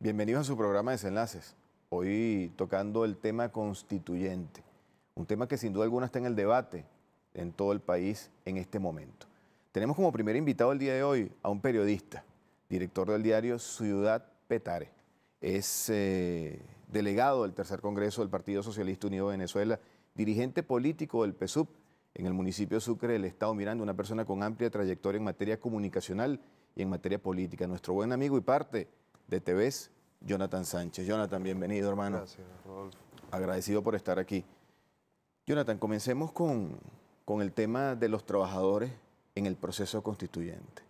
Bienvenidos a su programa Desenlaces. Hoy tocando el tema constituyente, un tema que sin duda alguna está en el debate en todo el país en este momento. Tenemos como primer invitado el día de hoy a un periodista, director del diario Ciudad Petare. Es eh, delegado del tercer congreso del Partido Socialista Unido de Venezuela, dirigente político del PSUV en el municipio de Sucre del Estado Miranda, una persona con amplia trayectoria en materia comunicacional y en materia política. Nuestro buen amigo y parte de TVs, Jonathan Sánchez. Jonathan, bienvenido, hermano. Gracias, Rodolfo. Agradecido por estar aquí. Jonathan, comencemos con, con el tema de los trabajadores en el proceso constituyente.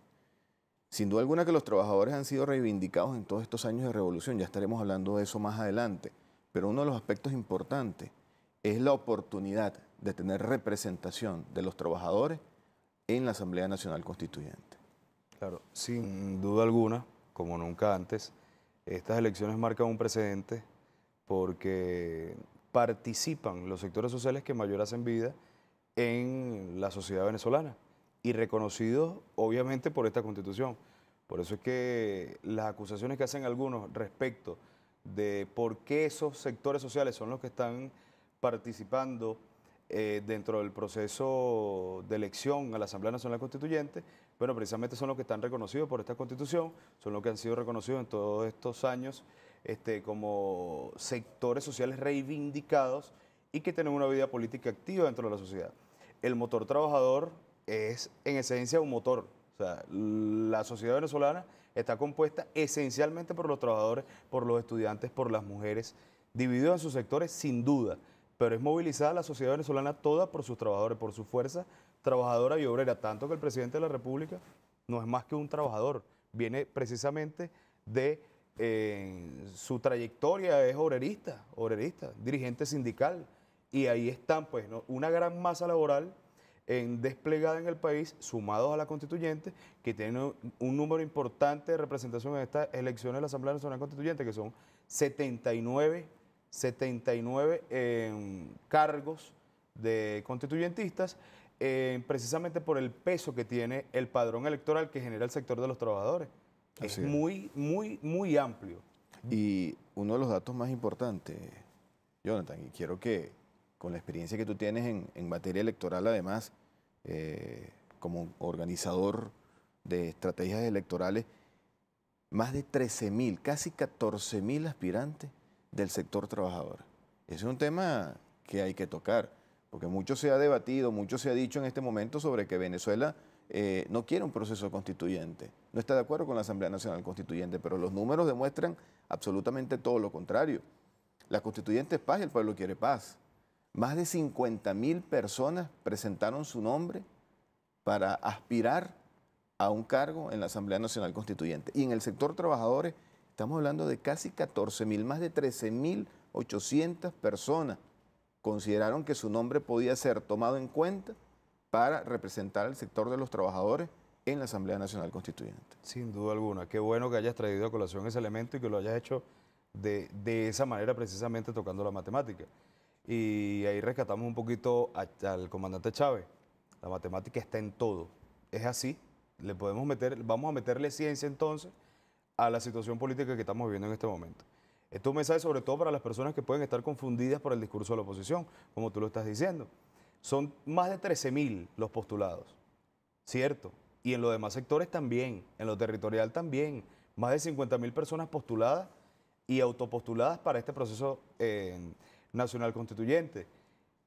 Sin duda alguna que los trabajadores han sido reivindicados en todos estos años de revolución, ya estaremos hablando de eso más adelante, pero uno de los aspectos importantes es la oportunidad de tener representación de los trabajadores en la Asamblea Nacional Constituyente. Claro, sin duda alguna, como nunca antes. Estas elecciones marcan un precedente porque participan los sectores sociales que mayor hacen vida en la sociedad venezolana y reconocidos obviamente por esta constitución. Por eso es que las acusaciones que hacen algunos respecto de por qué esos sectores sociales son los que están participando eh, dentro del proceso de elección a la Asamblea Nacional Constituyente, bueno, precisamente son los que están reconocidos por esta constitución, son los que han sido reconocidos en todos estos años este, como sectores sociales reivindicados y que tienen una vida política activa dentro de la sociedad. El motor trabajador es en esencia un motor. O sea, la sociedad venezolana está compuesta esencialmente por los trabajadores, por los estudiantes, por las mujeres, divididos en sus sectores sin duda, pero es movilizada la sociedad venezolana toda por sus trabajadores, por su fuerza, trabajadora y obrera, tanto que el presidente de la República no es más que un trabajador, viene precisamente de eh, su trayectoria, es obrerista, obrerista, dirigente sindical, y ahí están pues una gran masa laboral desplegada en el país, sumados a la constituyente, que tiene un número importante de representación en estas elecciones de la Asamblea Nacional Constituyente, que son 79, 79 eh, cargos de constituyentistas eh, precisamente por el peso que tiene el padrón electoral que genera el sector de los trabajadores. Es, muy, muy, muy amplio. Y uno de los datos más importantes, Jonathan, y quiero que con la experiencia que tú tienes en, materia electoral, además, eh, como organizador de estrategias electorales, más de 13.000, casi 14.000 aspirantes del sector trabajador. Ese es un tema que hay que tocar porque mucho se ha debatido, mucho se ha dicho en este momento sobre que Venezuela eh, no quiere un proceso constituyente, no está de acuerdo con la Asamblea Nacional Constituyente, pero los números demuestran absolutamente todo lo contrario. La constituyente es paz y el pueblo quiere paz. Más de 50 mil personas presentaron su nombre para aspirar a un cargo en la Asamblea Nacional Constituyente. Y en el sector trabajadores estamos hablando de casi 14 mil, más de 13 mil 800 personas consideraron que su nombre podía ser tomado en cuenta para representar al sector de los trabajadores en la Asamblea Nacional Constituyente. Sin duda alguna, qué bueno que hayas traído a colación ese elemento y que lo hayas hecho de, esa manera precisamente tocando la matemática. Y ahí rescatamos un poquito al comandante Chávez. La matemática está en todo. Es así. Le podemos meter, vamos a meterle ciencia entonces a la situación política que estamos viviendo en este momento. Esto es un mensaje sobre todo para las personas que pueden estar confundidas por el discurso de la oposición, como tú lo estás diciendo. Son más de 13.000 los postulados, ¿cierto? Y en los demás sectores también, en lo territorial también, más de 50.000 personas postuladas y autopostuladas para este proceso eh, nacional constituyente.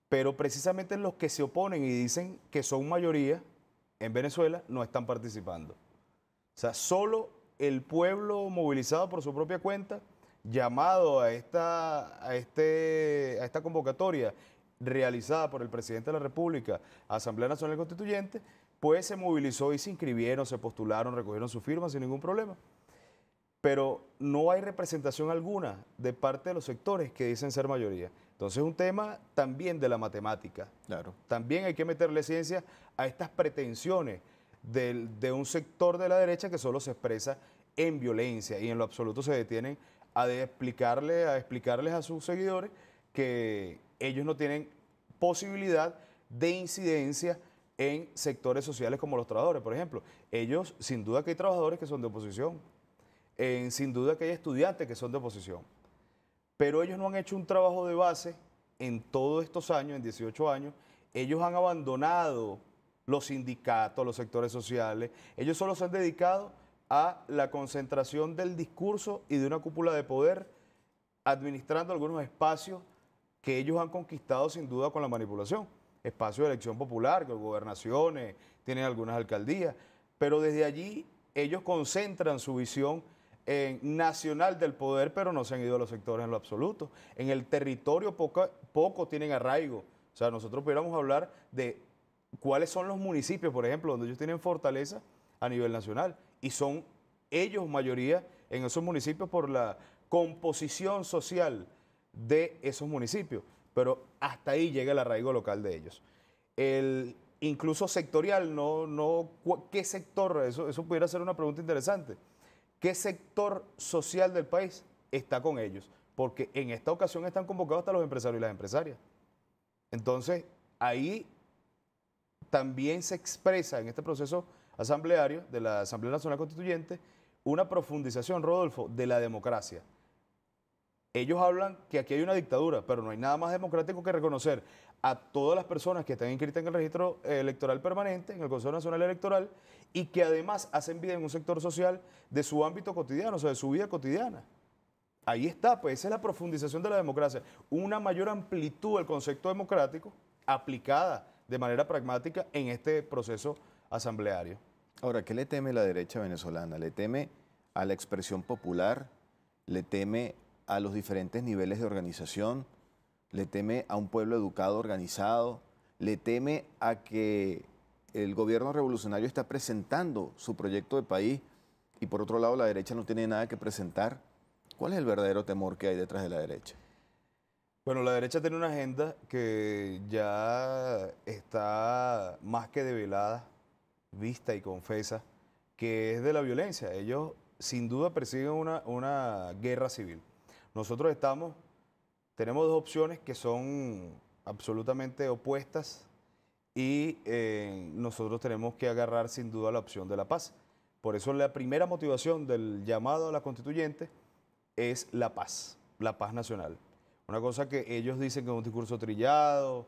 Pero precisamente los que se oponen y dicen que son mayoría en Venezuela no están participando. O sea, solo el pueblo movilizado por su propia cuenta llamado a esta, a, este, a esta convocatoria realizada por el presidente de la República, Asamblea Nacional Constituyente, pues se movilizó y se inscribieron, se postularon, recogieron su firma sin ningún problema. Pero no hay representación alguna de parte de los sectores que dicen ser mayoría. Entonces es un tema también de la matemática. Claro. También hay que meterle ciencia a estas pretensiones de un sector de la derecha que solo se expresa en violencia y en lo absoluto se detienen a explicarle, a explicarles a sus seguidores que ellos no tienen posibilidad de incidencia en sectores sociales como los trabajadores. Por ejemplo, ellos, sin duda que hay trabajadores que son de oposición, sin duda que hay estudiantes que son de oposición, pero ellos no han hecho un trabajo de base en todos estos años, en 18 años, ellos han abandonado los sindicatos, los sectores sociales, ellos solo se han dedicado a la concentración del discurso y de una cúpula de poder administrando algunos espacios que ellos han conquistado sin duda con la manipulación. Espacios de elección popular, gobernaciones, tienen algunas alcaldías, pero desde allí ellos concentran su visión en nacional del poder, pero no se han ido a los sectores en lo absoluto. En el territorio poco, poco tienen arraigo. O sea, nosotros pudiéramos hablar de cuáles son los municipios, por ejemplo, donde ellos tienen fortaleza a nivel nacional y son ellos mayoría en esos municipios por la composición social de esos municipios. Pero hasta ahí llega el arraigo local de ellos. El, incluso sectorial, no, no, ¿qué sector? Eso, eso pudiera ser una pregunta interesante. ¿Qué sector social del país está con ellos? Porque en esta ocasión están convocados hasta los empresarios y las empresarias. Entonces, ahí también se expresa en este proceso asambleario de la Asamblea Nacional Constituyente, una profundización, Rodolfo, de la democracia. Ellos hablan que aquí hay una dictadura, pero no hay nada más democrático que reconocer a todas las personas que están inscritas en el registro electoral permanente, en el Consejo Nacional Electoral, y que además hacen vida en un sector social de su ámbito cotidiano, o sea, de su vida cotidiana. Ahí está, pues esa es la profundización de la democracia. Una mayor amplitud del concepto democrático aplicada de manera pragmática en este proceso asambleario. Ahora, ¿qué le teme la derecha venezolana? Le teme a la expresión popular, le teme a los diferentes niveles de organización, le teme a un pueblo educado, organizado, le teme a que el gobierno revolucionario está presentando su proyecto de país y por otro lado la derecha no tiene nada que presentar. ¿Cuál es el verdadero temor que hay detrás de la derecha? Bueno, la derecha tiene una agenda que ya está más que develada vista y confesa, que es de la violencia. Ellos sin duda persiguen una, guerra civil. Nosotros estamos, tenemos dos opciones que son absolutamente opuestas y eh, nosotros tenemos que agarrar sin duda la opción de la paz. Por eso la primera motivación del llamado a la constituyente es la paz, la paz nacional. Una cosa que ellos dicen que es un discurso trillado,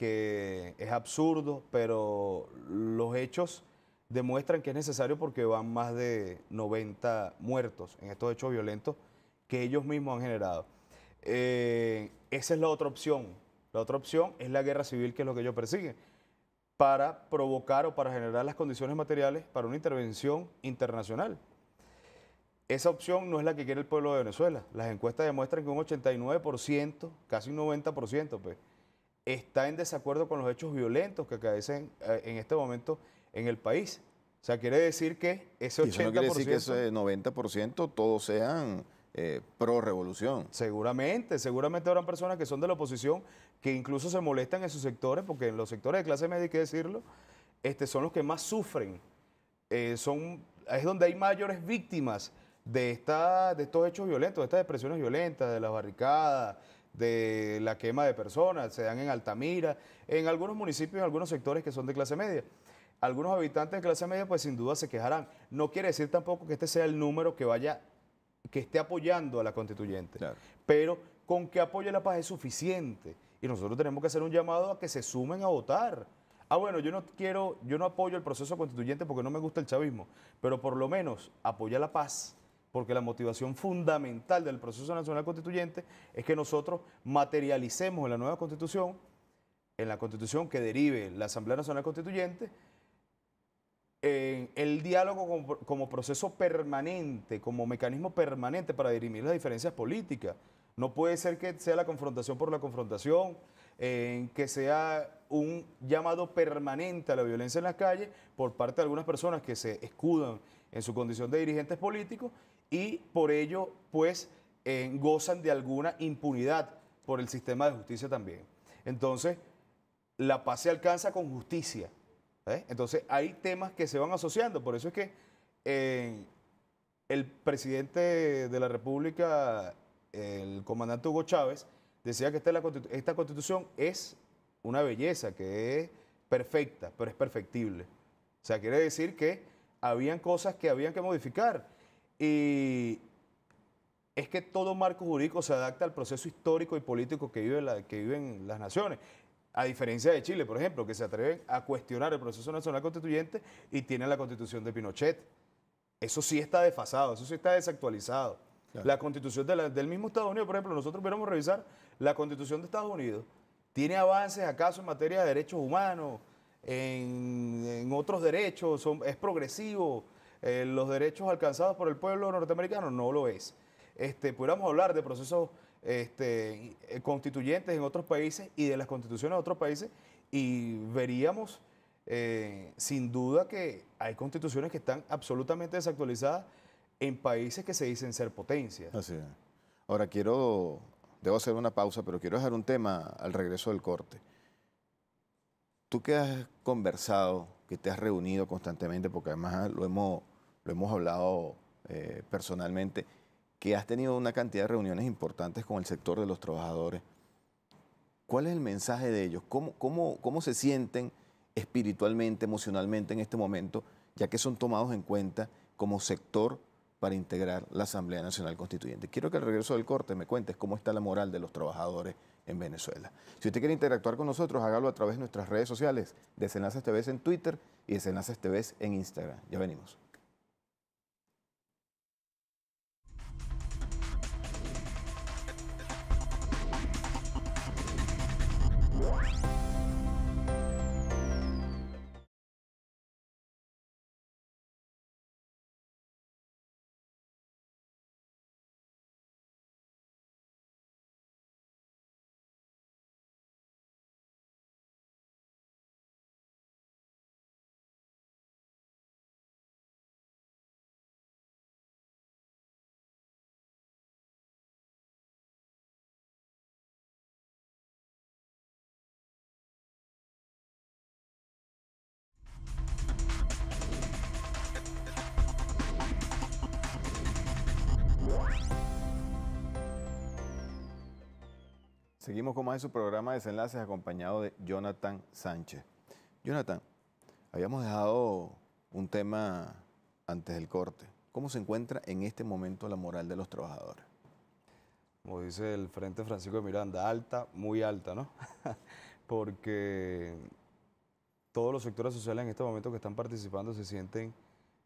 que es absurdo, pero los hechos demuestran que es necesario porque van más de 90 muertos en estos hechos violentos que ellos mismos han generado. Eh, esa es la otra opción. La otra opción es la guerra civil, que es lo que ellos persiguen, para provocar o para generar las condiciones materiales para una intervención internacional. Esa opción no es la que quiere el pueblo de Venezuela. Las encuestas demuestran que un 89%, casi un 90%, pues, está en desacuerdo con los hechos violentos que acaecen eh, en este momento en el país. O sea, quiere decir que ese 80%... Eso no quiere decir que ese 90% todos sean eh, pro-revolución. Seguramente, seguramente habrán personas que son de la oposición que incluso se molestan en sus sectores, porque en los sectores de clase media, hay que decirlo, este, son los que más sufren. Eh, son, es donde hay mayores víctimas de, de estos hechos violentos, de estas depresiones violentas, de las barricadas, de la quema de personas, se dan en Altamira, en algunos municipios, en algunos sectores que son de clase media. Algunos habitantes de clase media pues sin duda se quejarán. No quiere decir tampoco que este sea el número que vaya, que esté apoyando a la constituyente, pero con que apoye la paz es suficiente. Y nosotros tenemos que hacer un llamado a que se sumen a votar. Ah, bueno, yo no quiero, yo no apoyo el proceso constituyente porque no me gusta el chavismo, pero por lo menos apoya la paz porque la motivación fundamental del proceso nacional constituyente es que nosotros materialicemos en la nueva constitución, en la constitución que derive la Asamblea Nacional Constituyente, el diálogo como, proceso permanente, como mecanismo permanente para dirimir las diferencias políticas. No puede ser que sea la confrontación por la confrontación, en que sea un llamado permanente a la violencia en las calles por parte de algunas personas que se escudan en su condición de dirigentes políticos y por ello, pues, eh, gozan de alguna impunidad por el sistema de justicia también. Entonces, la paz se alcanza con justicia. ¿eh? Entonces, hay temas que se van asociando. Por eso es que eh, el presidente de la República, el comandante Hugo Chávez, decía que esta, esta constitución es una belleza, que es perfecta, pero es perfectible. O sea, quiere decir que habían cosas que habían que modificar y es que todo marco jurídico se adapta al proceso histórico y político que, que viven las naciones. A diferencia de Chile, por ejemplo, que se atreven a cuestionar el proceso nacional constituyente y tiene la constitución de Pinochet. Eso sí está desfasado, eso sí está desactualizado. La constitución del mismo Estados Unidos, por ejemplo, nosotros pudiéramos revisar la constitución de Estados Unidos. ¿Tiene avances acaso en materia de derechos humanos, en, otros derechos? ¿Es progresivo? Eh, los derechos alcanzados por el pueblo norteamericano, no lo es. Este, pudiéramos hablar de procesos este, eh, constituyentes en otros países y de las constituciones de otros países y veríamos eh, sin duda que hay constituciones que están absolutamente desactualizadas en países que se dicen ser potencias. Así es. Ahora quiero, debo hacer una pausa, pero quiero dejar un tema al regreso del corte. Tú que has conversado, que te has reunido constantemente, porque además lo hemos hemos hablado eh, personalmente, que has tenido una cantidad de reuniones importantes con el sector de los trabajadores. ¿Cuál es el mensaje de ellos? ¿Cómo, se sienten espiritualmente, emocionalmente en este momento, ya que son tomados en cuenta como sector para integrar la Asamblea Nacional Constituyente? Quiero que al regreso del corte me cuentes cómo está la moral de los trabajadores en Venezuela. Si usted quiere interactuar con nosotros, hágalo a través de nuestras redes sociales, Desenlaces vez en Twitter y Desenlaces TV en Instagram. Ya venimos. Seguimos con más de su programa Desenlaces acompañado de Jonathan Sánchez. Jonathan, habíamos dejado un tema antes del corte. ¿Cómo se encuentra en este momento la moral de los trabajadores? Como dice el Frente Francisco de Miranda, alta, muy alta, ¿no? Porque todos los sectores sociales en este momento que están participando se sienten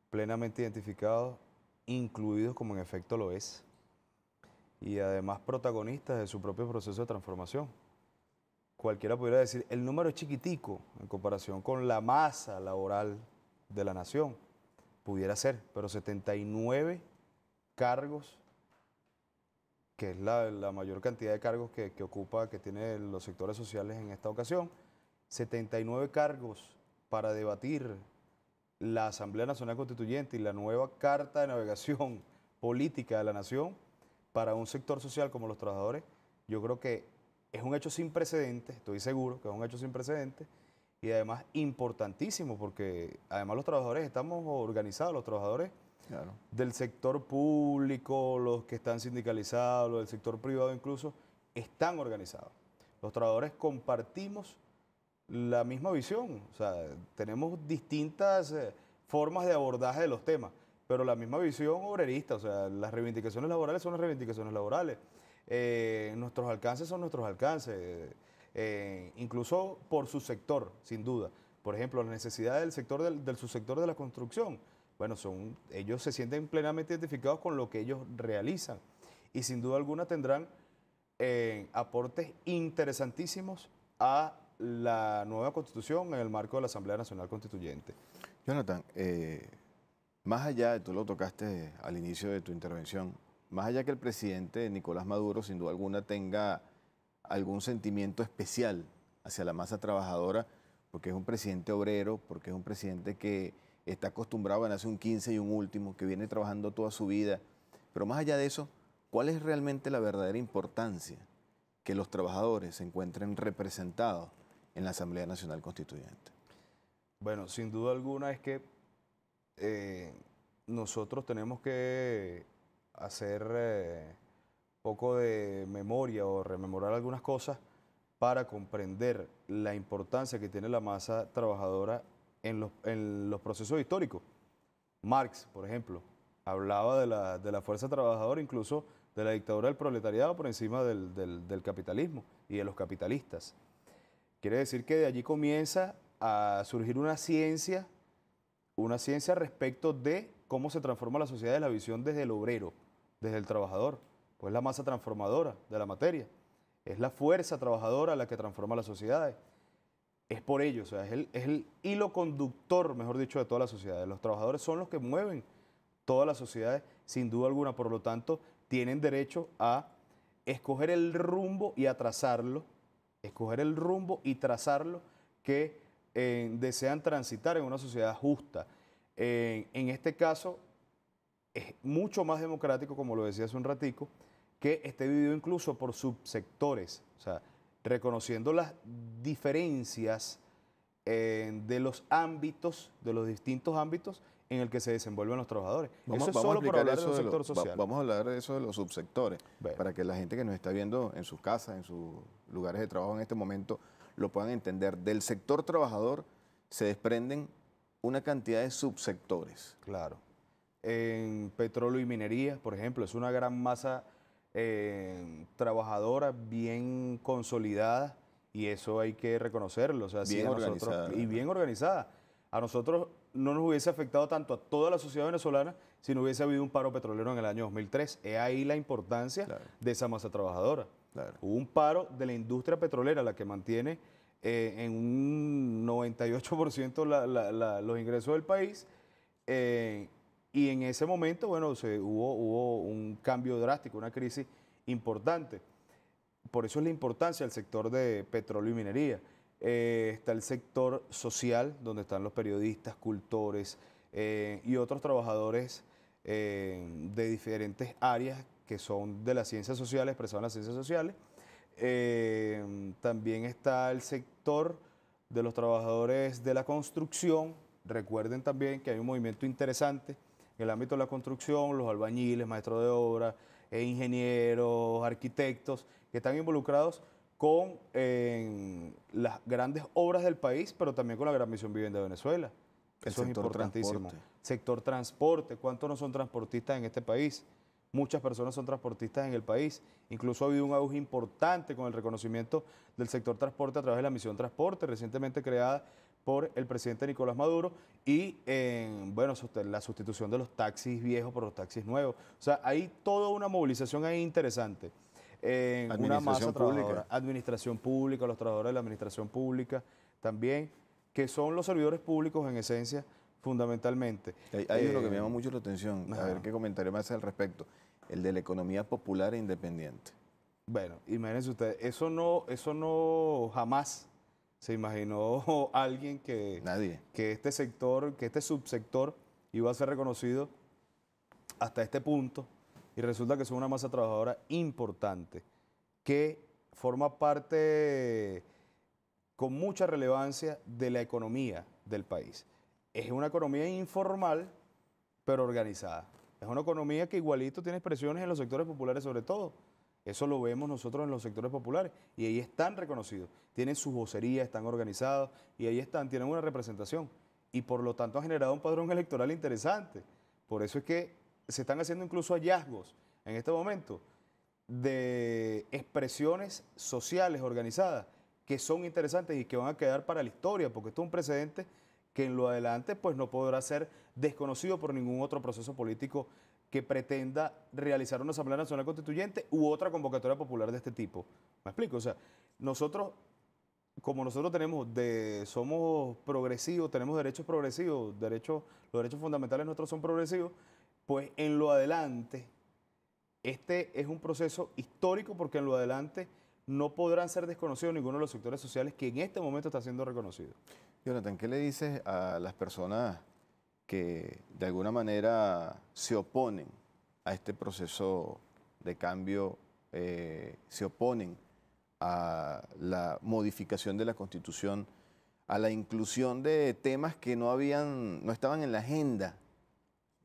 plenamente identificados, incluidos como en efecto lo es y además protagonistas de su propio proceso de transformación. Cualquiera pudiera decir, el número es chiquitico en comparación con la masa laboral de la nación. Pudiera ser, pero 79 cargos, que es la, mayor cantidad de cargos que, que ocupa, que tiene los sectores sociales en esta ocasión, 79 cargos para debatir la Asamblea Nacional Constituyente y la nueva Carta de Navegación Política de la Nación, para un sector social como los trabajadores, yo creo que es un hecho sin precedentes, estoy seguro que es un hecho sin precedentes, y además importantísimo, porque además los trabajadores estamos organizados, los trabajadores del sector público, los que están sindicalizados, los del sector privado incluso, están organizados. Los trabajadores compartimos la misma visión, o sea, tenemos distintas eh, formas de abordaje de los temas pero la misma visión obrerista, o sea, las reivindicaciones laborales son las reivindicaciones laborales, eh, nuestros alcances son nuestros alcances, eh, incluso por su sector, sin duda. Por ejemplo, las necesidades del sector del, subsector de la construcción, bueno, son, ellos se sienten plenamente identificados con lo que ellos realizan y sin duda alguna tendrán eh, aportes interesantísimos a la nueva constitución en el marco de la Asamblea Nacional Constituyente. Jonathan, eh, más allá, tú lo tocaste al inicio de tu intervención, más allá que el presidente Nicolás Maduro sin duda alguna tenga algún sentimiento especial hacia la masa trabajadora, porque es un presidente obrero, porque es un presidente que está acostumbrado a hace un 15 y un último, que viene trabajando toda su vida. Pero más allá de eso, ¿cuál es realmente la verdadera importancia que los trabajadores se encuentren representados en la Asamblea Nacional Constituyente? Bueno, sin duda alguna es que eh, nosotros tenemos que hacer eh, poco de memoria o rememorar algunas cosas para comprender la importancia que tiene la masa trabajadora en los, procesos históricos. Marx, por ejemplo, hablaba de la, fuerza trabajadora, incluso de la dictadura del proletariado por encima del, del capitalismo y de los capitalistas. Quiere decir que de allí comienza a surgir una ciencia una ciencia respecto de cómo se transforma la sociedad de la visión desde el obrero, desde el trabajador, pues la masa transformadora de la materia, es la fuerza trabajadora la que transforma las sociedades. Es por ello, o sea, es el, es el hilo conductor, mejor dicho, de todas las sociedades. Los trabajadores son los que mueven todas las sociedades, sin duda alguna, por lo tanto, tienen derecho a escoger el rumbo y a trazarlo, escoger el rumbo y trazarlo que desean transitar en una sociedad justa. en este caso, es mucho más democrático, como lo decía hace un ratico, que esté dividido incluso por subsectores, o sea, reconociendo las diferencias eh, de los ámbitos, de los distintos ámbitos en el que se desenvuelven los trabajadores. Vamos, eso es solo a por hablar de sector vamos a hablar de eso de los subsectores, para que la gente que nos está viendo en sus casas, en sus lugares de trabajo en este momento, lo puedan entender. Del sector trabajador se desprenden una cantidad de subsectores. Claro. En petróleo y minería, por ejemplo, es una gran masa eh, trabajadora bien consolidada y eso hay que reconocerlo. bien organizada. y bien organizada. A nosotros no nos hubiese afectado tanto a toda la sociedad venezolana si no hubiese habido un paro petrolero en el año 2003. Es ahí la importancia de esa masa trabajadora. Hubo un paro de la industria petrolera, la que mantiene eh, en un 98% los ingresos del país. Eh, y en ese momento, bueno, se, hubo, hubo un cambio drástico, una crisis importante. Por eso es la importancia del sector de petróleo y minería. Eh, está el sector social, donde están los periodistas, cultores y otros trabajadores de diferentes áreas que son de las ciencias sociales, expresados en las ciencias sociales. Eh, también está el sector de los trabajadores de la construcción. Recuerden también que hay un movimiento interesante en el ámbito de la construcción, los albañiles, maestros de obra, e ingenieros, arquitectos, que están involucrados con las grandes obras del país, pero también con la Gran Misión Vivienda de Venezuela. Eso es importantísimo. Sector transporte, ¿cuántos no son transportistas en este país? Muchas personas son transportistas en el país. Incluso ha habido un auge importante con el reconocimiento del sector transporte a través de la misión transporte recientemente creada por el presidente Nicolás Maduro y bueno, la sustitución de los taxis viejos por los taxis nuevos. O sea, hay toda una movilización ahí interesante. En una masa pública. Administración pública, los trabajadores de la administración pública también, que son los servidores públicos en esencia fundamentalmente. Hay, uno que me eh, llama mucho la atención, a ver qué comentario más al respecto, el de la economía popular e independiente. Bueno, imagínense ustedes, eso no, eso no jamás se imaginó alguien que, Nadie. que este sector, que este subsector iba a ser reconocido hasta este punto y resulta que es una masa trabajadora importante que forma parte con mucha relevancia de la economía del país es una economía informal, pero organizada. Es una economía que igualito tiene expresiones en los sectores populares sobre todo. Eso lo vemos nosotros en los sectores populares y ahí están reconocidos. Tienen sus vocerías, están organizados y ahí están, tienen una representación y por lo tanto ha generado un padrón electoral interesante. Por eso es que se están haciendo incluso hallazgos en este momento de expresiones sociales organizadas que son interesantes y que van a quedar para la historia, porque esto es un precedente que en lo adelante pues no podrá ser desconocido por ningún otro proceso político que pretenda realizar una Asamblea Nacional Constituyente u otra convocatoria popular de este tipo. ¿Me explico? O sea, nosotros, como nosotros tenemos de, somos progresivos, tenemos derechos progresivos, derechos, los derechos fundamentales nuestros son progresivos, pues en lo adelante, este es un proceso histórico porque en lo adelante no podrán ser desconocidos ninguno de los sectores sociales que en este momento está siendo reconocido. Jonathan, ¿qué le dices a las personas que de alguna manera se oponen a este proceso de cambio, eh, se oponen a la modificación de la Constitución, a la inclusión de temas que no habían, no estaban en la agenda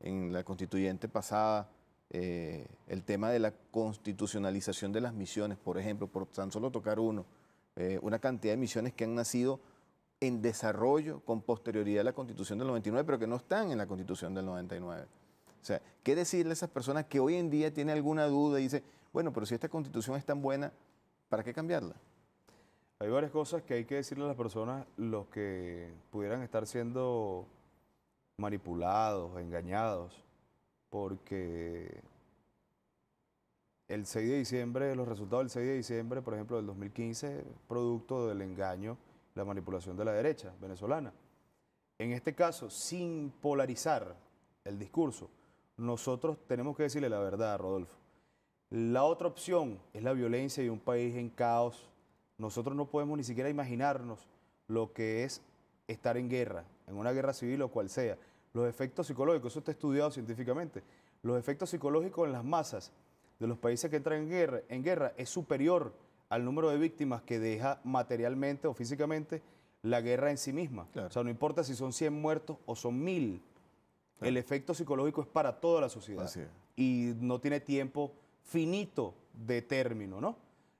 en la constituyente pasada, eh, el tema de la constitucionalización de las misiones, por ejemplo, por tan solo tocar uno, eh, una cantidad de misiones que han nacido en desarrollo con posterioridad a la Constitución del 99, pero que no están en la Constitución del 99. O sea, ¿qué decirle a esas personas que hoy en día tienen alguna duda y dicen, bueno, pero si esta Constitución es tan buena, ¿para qué cambiarla? Hay varias cosas que hay que decirle a las personas, los que pudieran estar siendo manipulados, engañados, porque el 6 de diciembre, los resultados del 6 de diciembre, por ejemplo, del 2015, producto del engaño la manipulación de la derecha venezolana. En este caso, sin polarizar el discurso, nosotros tenemos que decirle la verdad, Rodolfo. La otra opción es la violencia y un país en caos. Nosotros no podemos ni siquiera imaginarnos lo que es estar en guerra, en una guerra civil o cual sea. Los efectos psicológicos, eso está estudiado científicamente. Los efectos psicológicos en las masas de los países que entran en guerra, en guerra es superior al número de víctimas que deja materialmente o físicamente la guerra en sí misma. O sea, no importa si son 100 muertos o son 1000. El efecto psicológico es para toda la sociedad. Y no tiene tiempo finito de término, ¿no?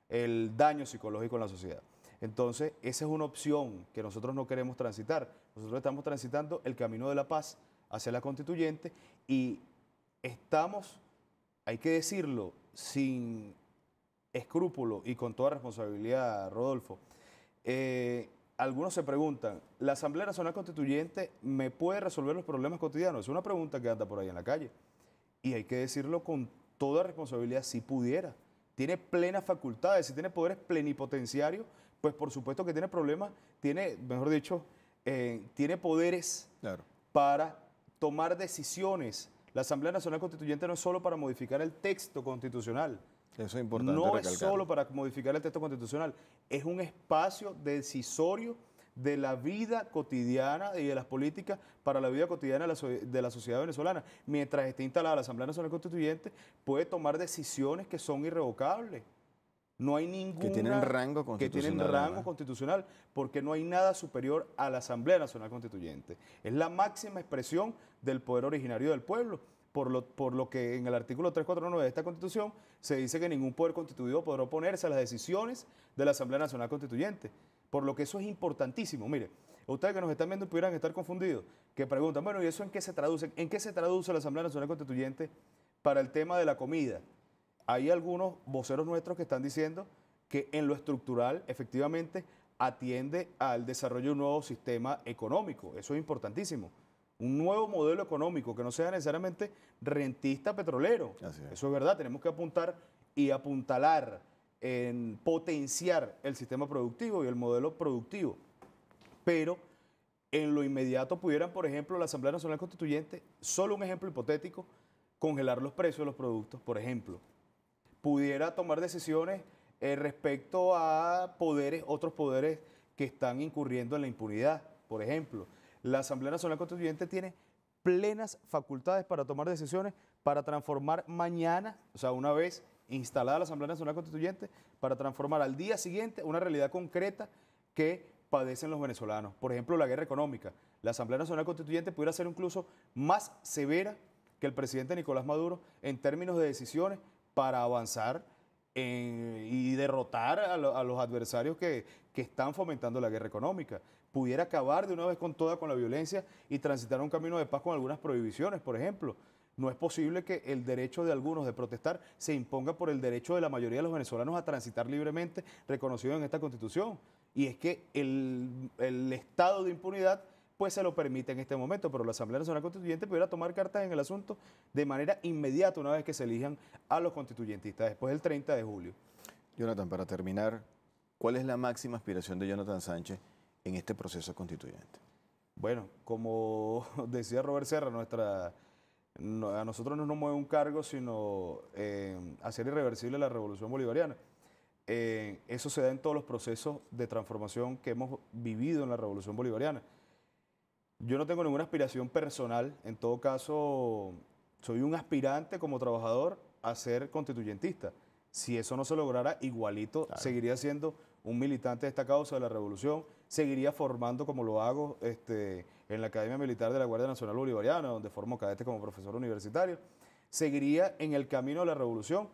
El daño psicológico en la sociedad. Entonces, esa es una opción que nosotros no queremos transitar. Nosotros estamos transitando el camino de la paz hacia la constituyente y estamos, hay que decirlo, sin escrúpulo y con toda responsabilidad, Rodolfo. Eh, algunos se preguntan, ¿la Asamblea Nacional Constituyente me puede resolver los problemas cotidianos? Es una pregunta que anda por ahí en la calle. Y hay que decirlo con toda responsabilidad, si pudiera. Tiene plenas facultades, si tiene poderes plenipotenciarios, pues por supuesto que tiene problemas, tiene, mejor dicho, eh, tiene poderes para tomar decisiones. La Asamblea Nacional Constituyente no es solo para modificar el texto constitucional, no es solo para modificar el texto constitucional, es un espacio decisorio de la vida cotidiana y de las políticas para la vida cotidiana de la, sociedad venezolana. Mientras esté instalada la Asamblea Nacional Constituyente, puede tomar decisiones que son irrevocables. No hay ninguna... Que tienen rango constitucional. Que tienen rango constitucional, porque no hay nada superior a la Asamblea Nacional Constituyente. Es la máxima expresión del poder originario del pueblo por lo, que en el artículo 349 de esta Constitución se dice que ningún poder constituido podrá oponerse a las decisiones de la Asamblea Nacional Constituyente. Por lo que eso es importantísimo. Mire, ustedes que nos están viendo pudieran estar confundidos, que preguntan, bueno, ¿y eso en qué se traduce? ¿En qué se traduce la Asamblea Nacional Constituyente para el tema de la comida? Hay algunos voceros nuestros que están diciendo que en lo estructural, efectivamente, atiende al desarrollo de un nuevo sistema económico. Eso es importantísimo un nuevo modelo económico que no sea necesariamente rentista petrolero. Eso es verdad, tenemos que apuntar y apuntalar en potenciar el sistema productivo y el modelo productivo. Pero en lo inmediato pudieran, por ejemplo, la Asamblea Nacional Constituyente, solo un ejemplo hipotético, congelar los precios de los productos, por ejemplo. Pudiera tomar decisiones eh, respecto a poderes, otros poderes que están incurriendo en la impunidad, por ejemplo la Asamblea Nacional Constituyente tiene plenas facultades para tomar decisiones, para transformar mañana, o sea, una vez instalada la Asamblea Nacional Constituyente, para transformar al día siguiente una realidad concreta que padecen los venezolanos. Por ejemplo, la guerra económica. La Asamblea Nacional Constituyente pudiera ser incluso más severa que el presidente Nicolás Maduro en términos de decisiones para avanzar eh, y derrotar a, los adversarios que están fomentando la guerra económica pudiera acabar de una vez con toda con la violencia y transitar un camino de paz con algunas prohibiciones, por ejemplo. No es posible que el derecho de algunos de protestar se imponga por el derecho de la mayoría de los venezolanos a transitar libremente, reconocido en esta constitución. Y es que el, estado de impunidad pues se lo permite en este momento, pero la Asamblea Nacional Constituyente pudiera tomar cartas en el asunto de manera inmediata una vez que se elijan a los constituyentistas, después del 30 de julio. Jonathan, para terminar, ¿cuál es la máxima aspiración de Jonathan Sánchez en este proceso constituyente? Bueno, como decía Robert Serra, nuestra, a nosotros no nos mueve un cargo, sino eh, hacer irreversible la revolución bolivariana. Eh, eso se da en todos los procesos de transformación que hemos vivido en la revolución bolivariana. Yo no tengo ninguna aspiración personal, en todo caso, soy un aspirante como trabajador a ser constituyentista. Si eso no se lograra, igualito seguiría siendo un militante de esta causa de la revolución seguiría formando como lo hago este, en la Academia Militar de la Guardia Nacional Bolivariana, donde formo cadete como profesor universitario. Seguiría en el camino de la revolución,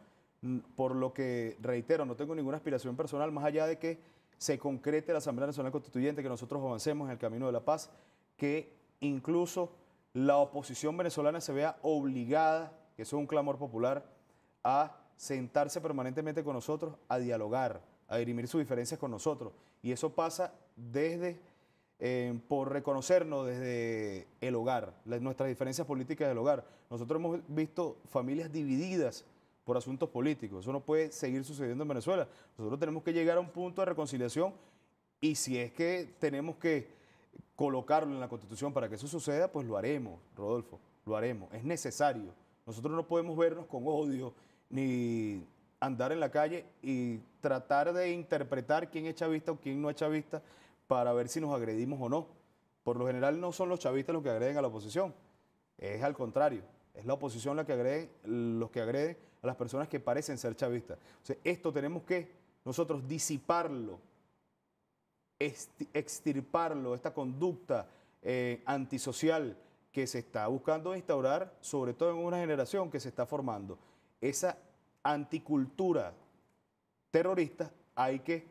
por lo que, reitero, no tengo ninguna aspiración personal más allá de que se concrete la Asamblea Nacional Constituyente, que nosotros avancemos en el camino de la paz, que incluso la oposición venezolana se vea obligada, que es un clamor popular, a sentarse permanentemente con nosotros, a dialogar, a dirimir sus diferencias con nosotros. Y eso pasa desde, eh, por reconocernos desde el hogar, nuestras diferencias políticas del hogar. Nosotros hemos visto familias divididas por asuntos políticos. Eso no puede seguir sucediendo en Venezuela. Nosotros tenemos que llegar a un punto de reconciliación y si es que tenemos que colocarlo en la Constitución para que eso suceda, pues lo haremos, Rodolfo, lo haremos. Es necesario. Nosotros no podemos vernos con odio ni andar en la calle y tratar de interpretar quién es chavista o quién no es chavista para ver si nos agredimos o no. Por lo general no son los chavistas los que agreden a la oposición, es al contrario, es la oposición la que agrede los que agreden a las personas que parecen ser chavistas. O esto tenemos que nosotros disiparlo, extirparlo, esta conducta eh, antisocial que se está buscando instaurar, sobre todo en una generación que se está formando. Esa anticultura terroristas, hay que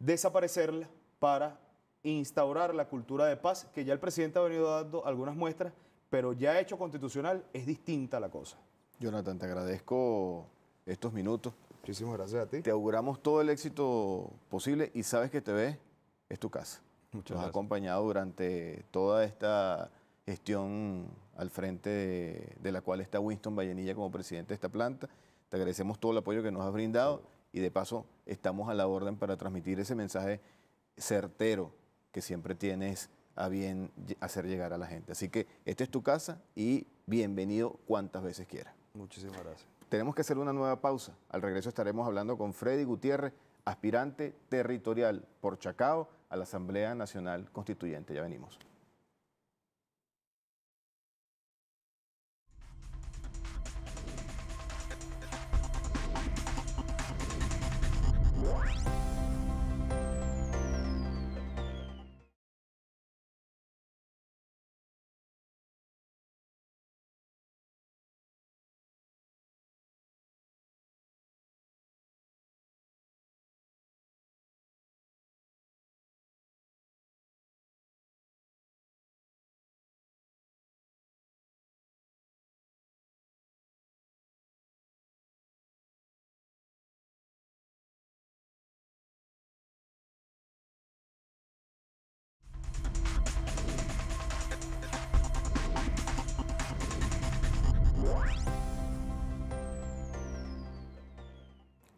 desaparecerla para instaurar la cultura de paz, que ya el presidente ha venido dando algunas muestras, pero ya hecho constitucional es distinta la cosa. Jonathan, te agradezco estos minutos. Muchísimas gracias a ti. Te auguramos todo el éxito posible y sabes que te ves, es tu casa. Muchas Nos ha acompañado durante toda esta gestión al frente de, de, la cual está Winston Vallenilla como presidente de esta planta. Te agradecemos todo el apoyo que nos has brindado y de paso estamos a la orden para transmitir ese mensaje certero que siempre tienes a bien hacer llegar a la gente. Así que esta es tu casa y bienvenido cuantas veces quieras. Muchísimas gracias. Tenemos que hacer una nueva pausa. Al regreso estaremos hablando con Freddy Gutiérrez, aspirante territorial por Chacao a la Asamblea Nacional Constituyente. Ya venimos.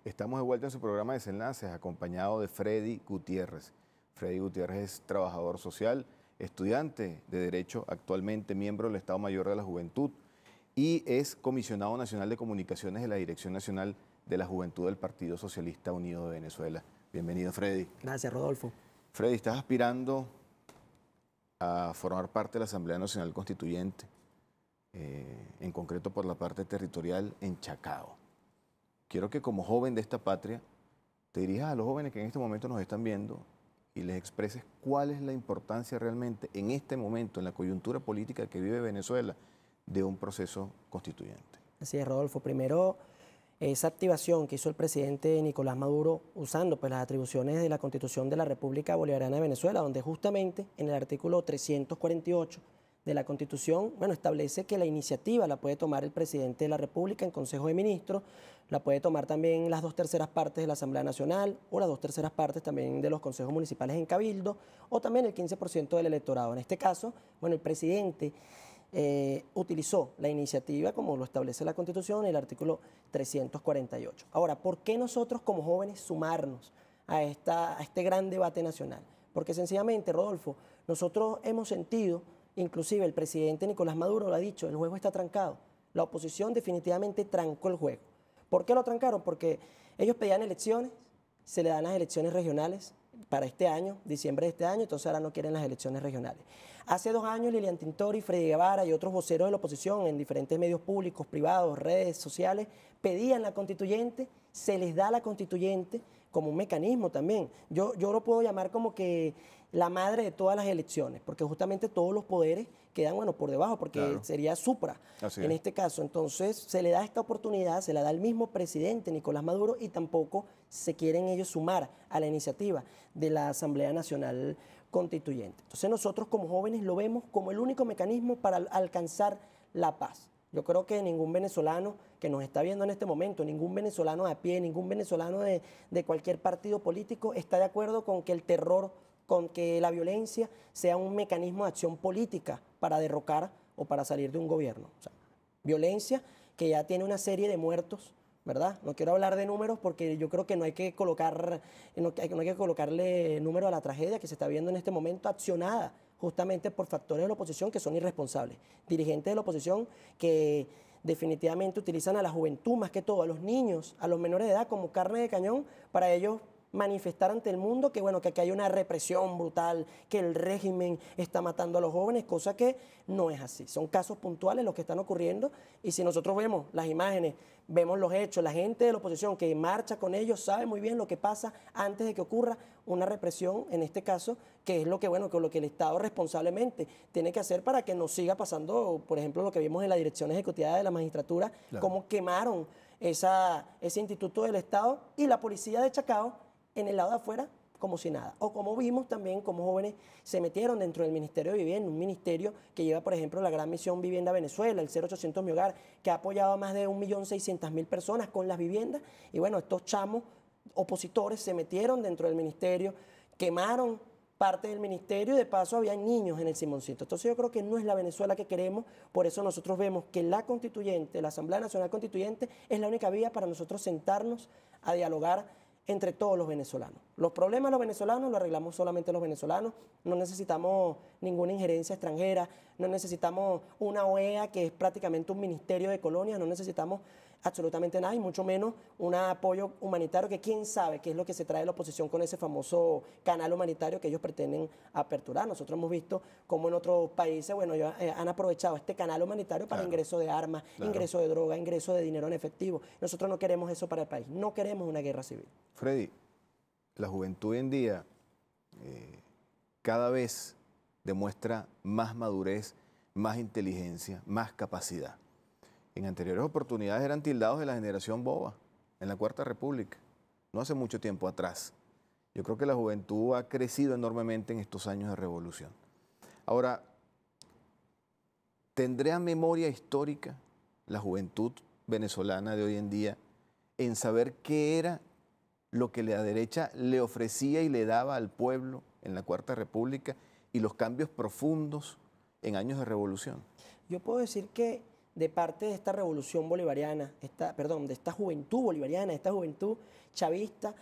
Estamos de vuelta en su programa Desenlaces, acompañado de Freddy Gutiérrez. Freddy Gutiérrez es trabajador social, estudiante de Derecho, actualmente miembro del Estado Mayor de la Juventud y es comisionado nacional de comunicaciones de la Dirección Nacional de la Juventud del Partido Socialista Unido de Venezuela. Bienvenido, Freddy. Gracias, Rodolfo. Freddy, estás aspirando a formar parte de la Asamblea Nacional Constituyente, eh, en concreto por la parte territorial en Chacao quiero que como joven de esta patria te dirijas a los jóvenes que en este momento nos están viendo y les expreses cuál es la importancia realmente en este momento, en la coyuntura política que vive Venezuela, de un proceso constituyente. Así es, Rodolfo. Primero, esa activación que hizo el presidente Nicolás Maduro usando pues, las atribuciones de la Constitución de la República Bolivariana de Venezuela, donde justamente en el artículo 348 de la Constitución, bueno, establece que la iniciativa la puede tomar el presidente de la República en Consejo de Ministros la puede tomar también las dos terceras partes de la Asamblea Nacional o las dos terceras partes también de los consejos municipales en Cabildo o también el 15% del electorado. En este caso, bueno, el presidente eh, utilizó la iniciativa como lo establece la Constitución en el artículo 348. Ahora, ¿por qué nosotros como jóvenes sumarnos a, esta, a este gran debate nacional? Porque sencillamente, Rodolfo, nosotros hemos sentido, inclusive el presidente Nicolás Maduro lo ha dicho, el juego está trancado. La oposición definitivamente trancó el juego. ¿Por qué lo trancaron? Porque ellos pedían elecciones, se le dan las elecciones regionales para este año, diciembre de este año, entonces ahora no quieren las elecciones regionales. Hace dos años Lilian Tintori, Freddy Guevara y otros voceros de la oposición en diferentes medios públicos, privados, redes sociales, pedían la constituyente, se les da la constituyente como un mecanismo también. Yo, yo lo puedo llamar como que la madre de todas las elecciones, porque justamente todos los poderes quedan, bueno, por debajo, porque sería supra en este caso. Entonces, se le da esta oportunidad, se la da el mismo presidente Nicolás Maduro y tampoco se quieren ellos sumar a la iniciativa de la Asamblea Nacional Constituyente. Entonces, nosotros como jóvenes lo vemos como el único mecanismo para alcanzar la paz. Yo creo que ningún venezolano que nos está viendo en este momento, ningún venezolano a pie, ningún venezolano de, de cualquier partido político está de acuerdo con que el terror con que la violencia sea un mecanismo de acción política para derrocar o para salir de un gobierno. violencia que ya tiene una serie de muertos, ¿verdad? No quiero hablar de números porque yo creo que no hay que, colocar, hay, que colocarle número a la tragedia que se está viendo en este momento accionada justamente por factores de la oposición que son irresponsables. Dirigentes de la oposición que definitivamente utilizan a la juventud, más que todo, a los niños, a los menores de edad como carne de cañón para ellos manifestar ante el mundo que, bueno, que aquí hay una represión brutal, que el régimen está matando a los jóvenes, cosa que no es así. Son casos puntuales los que están ocurriendo y si nosotros vemos las imágenes, vemos los hechos, la gente de la oposición que marcha con ellos sabe muy bien lo que pasa antes de que ocurra una represión, en este caso, que es lo que, bueno, que lo que el Estado responsablemente tiene que hacer para que no siga pasando, por ejemplo, lo que vimos en la Dirección Ejecutiva de la Magistratura, cómo quemaron esa, ese instituto del Estado y la policía de Chacao en el lado de afuera como si nada. O como vimos también, como jóvenes se metieron dentro del Ministerio de Vivienda, un ministerio que lleva, por ejemplo, la gran misión Vivienda Venezuela, el 0800 Mi Hogar, que ha apoyado a más de 1.600.000 personas con las viviendas. Y bueno, estos chamos opositores se metieron dentro del ministerio, quemaron parte del ministerio y de paso había niños en el Simoncito. Entonces yo creo que no es la Venezuela que queremos, por eso nosotros vemos que la constituyente, la Asamblea Nacional Constituyente, es la única vía para nosotros sentarnos a dialogar entre todos los venezolanos. Los problemas de los venezolanos los arreglamos solamente los venezolanos, no necesitamos ninguna injerencia extranjera, no necesitamos una OEA que es prácticamente un ministerio de colonias, no necesitamos absolutamente nada y mucho menos un apoyo humanitario que quién sabe qué es lo que se trae la oposición con ese famoso canal humanitario que ellos pretenden aperturar. Nosotros hemos visto cómo en otros países, bueno, ellos, eh, han aprovechado este canal humanitario para ingreso de armas, ingreso de droga, ingreso de dinero en efectivo. Nosotros no queremos eso para el país, no queremos una guerra civil. Freddy, la juventud hoy en día eh, cada vez demuestra más madurez, más inteligencia, más capacidad en anteriores oportunidades eran tildados de la generación boba, en la Cuarta República, no hace mucho tiempo atrás. Yo creo que la juventud ha crecido enormemente en estos años de revolución. Ahora, tendría memoria histórica la juventud venezolana de hoy en día en saber qué era lo que la derecha le ofrecía y le daba al pueblo en la Cuarta República y los cambios profundos en años de revolución? Yo puedo decir que de parte de esta revolución bolivariana, esta, perdón, de esta juventud bolivariana, esta juventud chavista,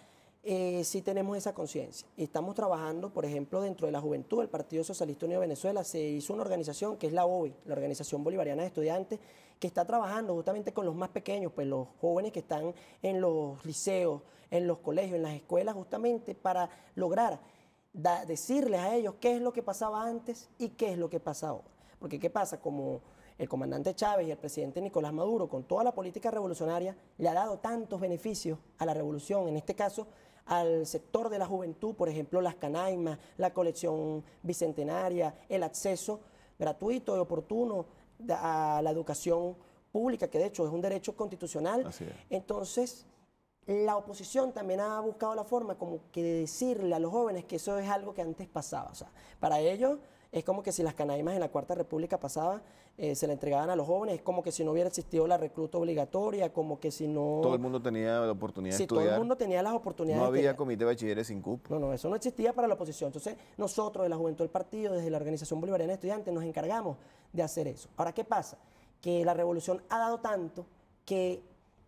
eh, sí tenemos esa conciencia. Y estamos trabajando, por ejemplo, dentro de la juventud, del Partido Socialista Unido de Venezuela, se hizo una organización que es la OBI, la Organización Bolivariana de Estudiantes, que está trabajando justamente con los más pequeños, pues los jóvenes que están en los liceos, en los colegios, en las escuelas, justamente para lograr decirles a ellos qué es lo que pasaba antes y qué es lo que pasa ahora. Porque ¿qué pasa? Como el comandante Chávez y el presidente Nicolás Maduro, con toda la política revolucionaria, le ha dado tantos beneficios a la revolución, en este caso al sector de la juventud, por ejemplo, las canaimas, la colección bicentenaria, el acceso gratuito y oportuno a la educación pública, que de hecho es un derecho constitucional. Entonces, la oposición también ha buscado la forma como que decirle a los jóvenes que eso es algo que antes pasaba. O sea, para ellos es como que si las canaimas en la Cuarta República pasaba eh, se le entregaban a los jóvenes, es como que si no hubiera existido la recluta obligatoria, como que si no... Todo el mundo tenía la oportunidad de estudiar. todo el mundo tenía las oportunidades. No había comité de bachilleres sin cupo. No, no, eso no existía para la oposición. Entonces, nosotros de la Juventud del Partido, desde la Organización Bolivariana de Estudiantes, nos encargamos de hacer eso. Ahora, ¿qué pasa? Que la revolución ha dado tanto que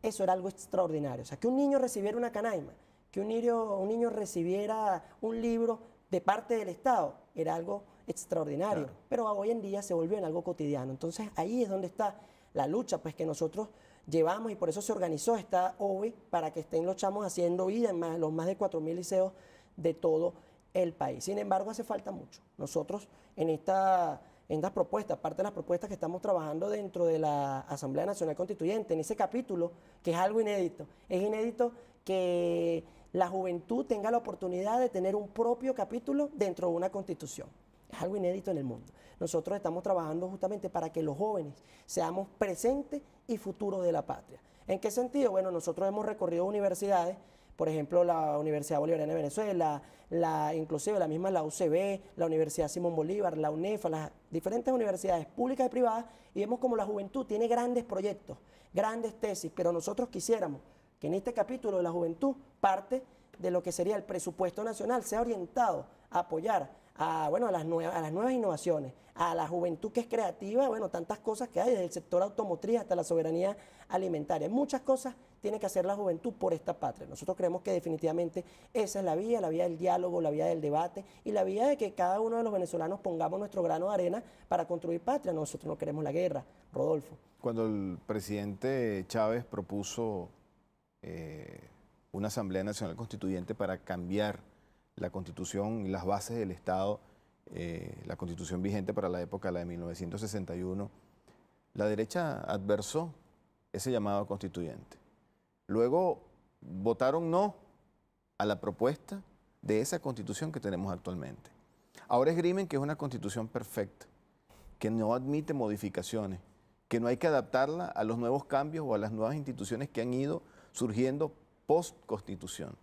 eso era algo extraordinario. O sea, que un niño recibiera una canaima, que un niño, un niño recibiera un libro de parte del Estado, era algo extraordinario, pero hoy en día se volvió en algo cotidiano. Entonces ahí es donde está la lucha pues que nosotros llevamos y por eso se organizó esta OVE para que estén los chamos haciendo vida en los más de 4.000 liceos de todo el país. Sin embargo, hace falta mucho. Nosotros en esta en las propuestas, aparte de las propuestas que estamos trabajando dentro de la Asamblea Nacional Constituyente, en ese capítulo, que es algo inédito. Es inédito que la juventud tenga la oportunidad de tener un propio capítulo dentro de una constitución. Es algo inédito en el mundo. Nosotros estamos trabajando justamente para que los jóvenes seamos presentes y futuros de la patria. ¿En qué sentido? Bueno, nosotros hemos recorrido universidades, por ejemplo, la Universidad Bolivariana de Venezuela, la, inclusive la misma la UCB, la Universidad Simón Bolívar, la UNEFA, las diferentes universidades públicas y privadas, y vemos como la juventud tiene grandes proyectos, grandes tesis, pero nosotros quisiéramos que en este capítulo de la juventud parte de lo que sería el presupuesto nacional sea orientado a apoyar a, bueno, a, las nuevas, las nuevas innovaciones, a la juventud que es creativa, bueno, tantas cosas que hay, desde el sector automotriz hasta la soberanía alimentaria. Muchas cosas tiene que hacer la juventud por esta patria. Nosotros creemos que definitivamente esa es la vía, la vía del diálogo, la vía del debate y la vía de que cada uno de los venezolanos pongamos nuestro grano de arena para construir patria. Nosotros no queremos la guerra, Rodolfo. Cuando el presidente Chávez propuso eh, una Asamblea Nacional Constituyente para cambiar la constitución y las bases del Estado, eh, la constitución vigente para la época, la de 1961, la derecha adversó ese llamado constituyente. Luego votaron no a la propuesta de esa constitución que tenemos actualmente. Ahora esgrimen que es una constitución perfecta, que no admite modificaciones, que no hay que adaptarla a los nuevos cambios o a las nuevas instituciones que han ido surgiendo post-constitución.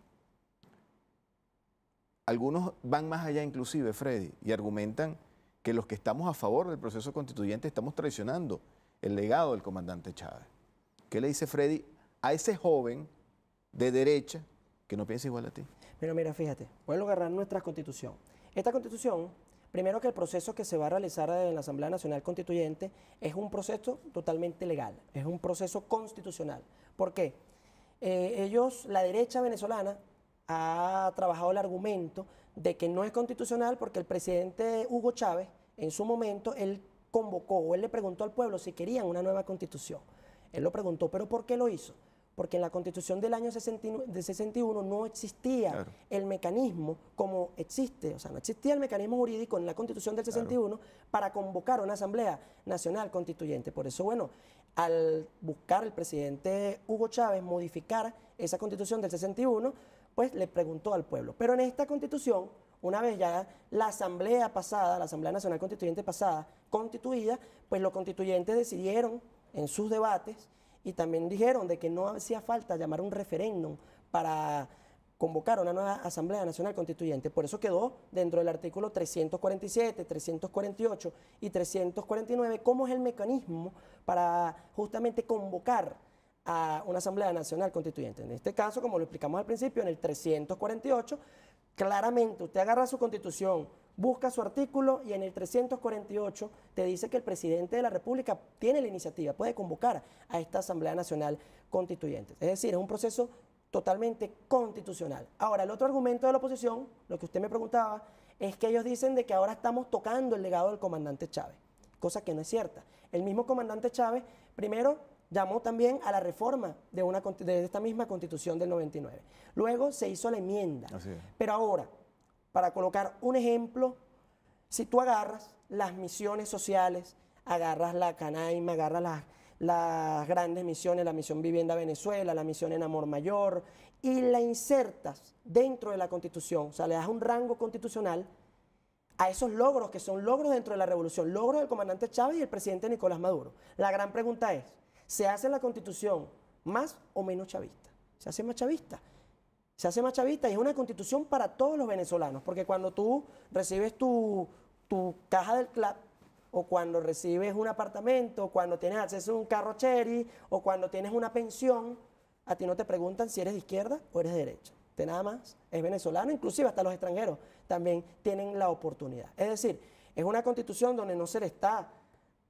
Algunos van más allá inclusive, Freddy, y argumentan que los que estamos a favor del proceso constituyente estamos traicionando el legado del comandante Chávez. ¿Qué le dice Freddy a ese joven de derecha que no piensa igual a ti? Mira, mira, fíjate, vuelvo a agarrar nuestra constitución. Esta constitución, primero que el proceso que se va a realizar en la Asamblea Nacional Constituyente es un proceso totalmente legal, es un proceso constitucional. ¿Por qué? Eh, ellos, la derecha venezolana, ha trabajado el argumento de que no es constitucional porque el presidente Hugo Chávez, en su momento, él convocó o él le preguntó al pueblo si querían una nueva constitución. Él lo preguntó, pero ¿por qué lo hizo? Porque en la constitución del año 61 no existía el mecanismo como existe, o sea, no existía el mecanismo jurídico en la constitución del 61 para convocar una asamblea nacional constituyente. Por eso, bueno, al buscar el presidente Hugo Chávez modificar esa constitución del 61, pues le preguntó al pueblo. Pero en esta constitución, una vez ya la asamblea pasada, la Asamblea Nacional Constituyente pasada, constituida, pues los constituyentes decidieron en sus debates y también dijeron de que no hacía falta llamar un referéndum para convocar una nueva Asamblea Nacional Constituyente. Por eso quedó dentro del artículo 347, 348 y 349 cómo es el mecanismo para justamente convocar a una Asamblea Nacional Constituyente. En este caso, como lo explicamos al principio, en el 348, claramente usted agarra su constitución, busca su artículo y en el 348 te dice que el presidente de la República tiene la iniciativa, puede convocar a esta Asamblea Nacional Constituyente. Es decir, es un proceso totalmente constitucional. Ahora, el otro argumento de la oposición, lo que usted me preguntaba, es que ellos dicen de que ahora estamos tocando el legado del comandante Chávez, cosa que no es cierta. El mismo comandante Chávez, primero, llamó también a la reforma de, una, esta misma constitución del 99. Luego se hizo la enmienda. Pero ahora, para colocar un ejemplo, si tú agarras las misiones sociales, agarras la Canaima, agarras las, las grandes misiones, la misión Vivienda Venezuela, la misión En Amor Mayor, y la insertas dentro de la constitución, o sea, le das un rango constitucional a esos logros que son logros dentro de la revolución, logros del comandante Chávez y el presidente Nicolás Maduro. La gran pregunta es, se hace la constitución más o menos chavista. Se hace más chavista. Se hace más chavista y es una constitución para todos los venezolanos, porque cuando tú recibes tu, caja del club, o cuando recibes un apartamento, o cuando tienes acceso a un carro o cuando tienes una pensión, a ti no te preguntan si eres de izquierda o eres de derecha. Te nada más es venezolano, inclusive hasta los extranjeros también tienen la oportunidad. Es decir, es una constitución donde no se le está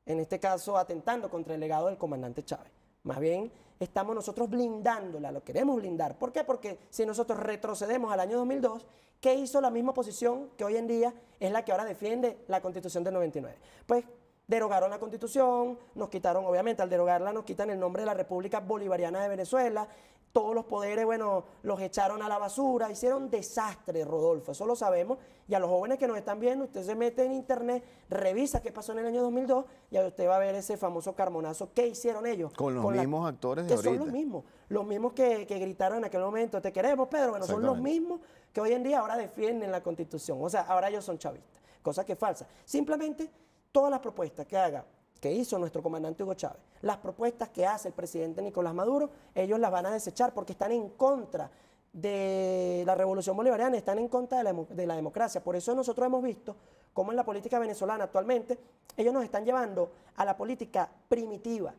en este caso atentando contra el legado del comandante Chávez. Más bien, estamos nosotros blindándola, lo queremos blindar. ¿Por qué? Porque si nosotros retrocedemos al año 2002, ¿qué hizo la misma oposición que hoy en día es la que ahora defiende la Constitución del 99? Pues derogaron la Constitución, nos quitaron, obviamente, al derogarla nos quitan el nombre de la República Bolivariana de Venezuela, todos los poderes, bueno, los echaron a la basura, hicieron desastre, Rodolfo, eso lo sabemos. Y a los jóvenes que nos están viendo, usted se mete en internet, revisa qué pasó en el año 2002 y ahí usted va a ver ese famoso carmonazo. ¿Qué hicieron ellos? Con los mismos actores de que son los mismos, los mismos que, que, gritaron en aquel momento, te queremos, Pedro. Bueno, son los mismos que hoy en día ahora defienden la Constitución. O sea, ahora ellos son chavistas, cosa que es falsa. Simplemente todas las propuestas que haga que hizo nuestro comandante Hugo Chávez, las propuestas que hace el presidente Nicolás Maduro, ellos las van a desechar porque están en contra de la revolución bolivariana, están en contra de la, democracia. Por eso nosotros hemos visto cómo en la política venezolana actualmente ellos nos están llevando a la política primitiva.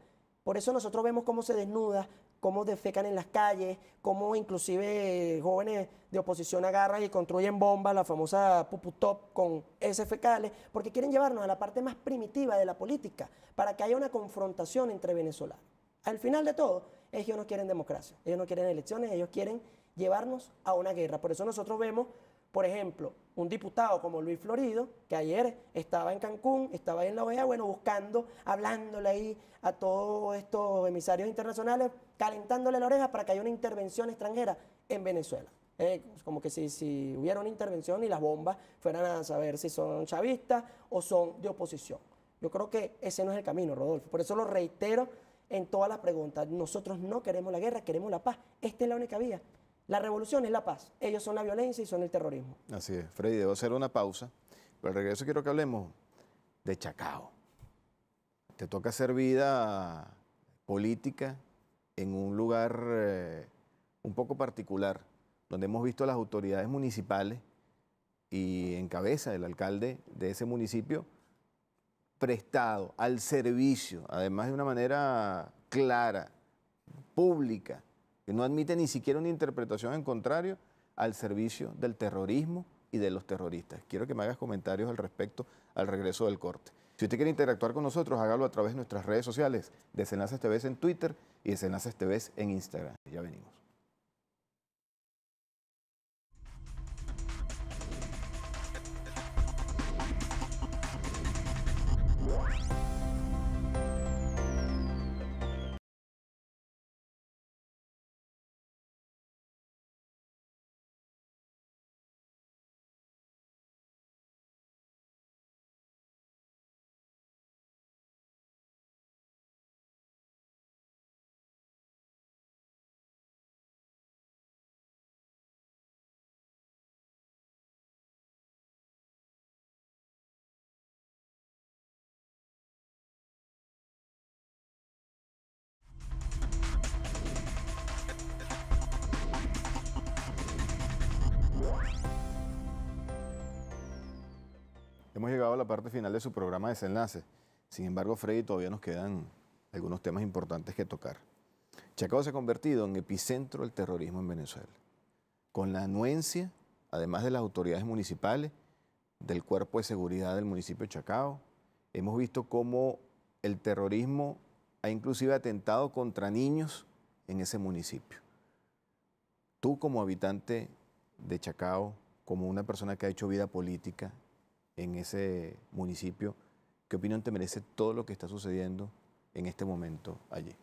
Por eso nosotros vemos cómo se desnuda cómo defecan en las calles, cómo inclusive eh, jóvenes de oposición agarran y construyen bombas, la famosa puputop con S fecales, porque quieren llevarnos a la parte más primitiva de la política, para que haya una confrontación entre venezolanos. Al final de todo, ellos no quieren democracia, ellos no quieren elecciones, ellos quieren llevarnos a una guerra. Por eso nosotros vemos por ejemplo, un diputado como Luis Florido, que ayer estaba en Cancún, estaba ahí en la OEA, bueno, buscando, hablándole ahí a todos estos emisarios internacionales, calentándole la oreja para que haya una intervención extranjera en Venezuela. Eh, como que si hubiera una intervención y las bombas fueran a saber si son chavistas o son de oposición. Yo creo que ese no es el camino, Rodolfo. Por eso lo reitero en todas las preguntas. Nosotros no queremos la guerra, queremos la paz. Esta es la única vía. La revolución es la paz. Ellos son la violencia y son el terrorismo. Así es. Freddy, debo hacer una pausa. Pero al regreso quiero que hablemos de Chacao. Te toca hacer vida política en un lugar eh, un poco particular, donde hemos visto a las autoridades municipales y en cabeza del alcalde de ese municipio prestado al servicio, además de una manera clara, pública, que no admite ni siquiera una interpretación en contrario al servicio del terrorismo y de los terroristas. Quiero que me hagas comentarios al respecto al regreso del corte. Si usted quiere interactuar con nosotros, hágalo a través de nuestras redes sociales, Desenlaces TV en Twitter y Desenlaces TV en Instagram. Ya venimos. Hemos llegado a la parte final de su programa de Desenlace. Sin embargo, Freddy, todavía nos quedan algunos temas importantes que tocar. Chacao se ha convertido en epicentro del terrorismo en Venezuela, con la anuencia, además de las autoridades municipales, del cuerpo de seguridad del municipio de Chacao. Hemos visto cómo el terrorismo ha inclusive atentado contra niños en ese municipio. Tú como habitante de Chacao, como una persona que ha hecho vida política en ese municipio. ¿Qué opinión te merece todo lo que está sucediendo en este momento allí?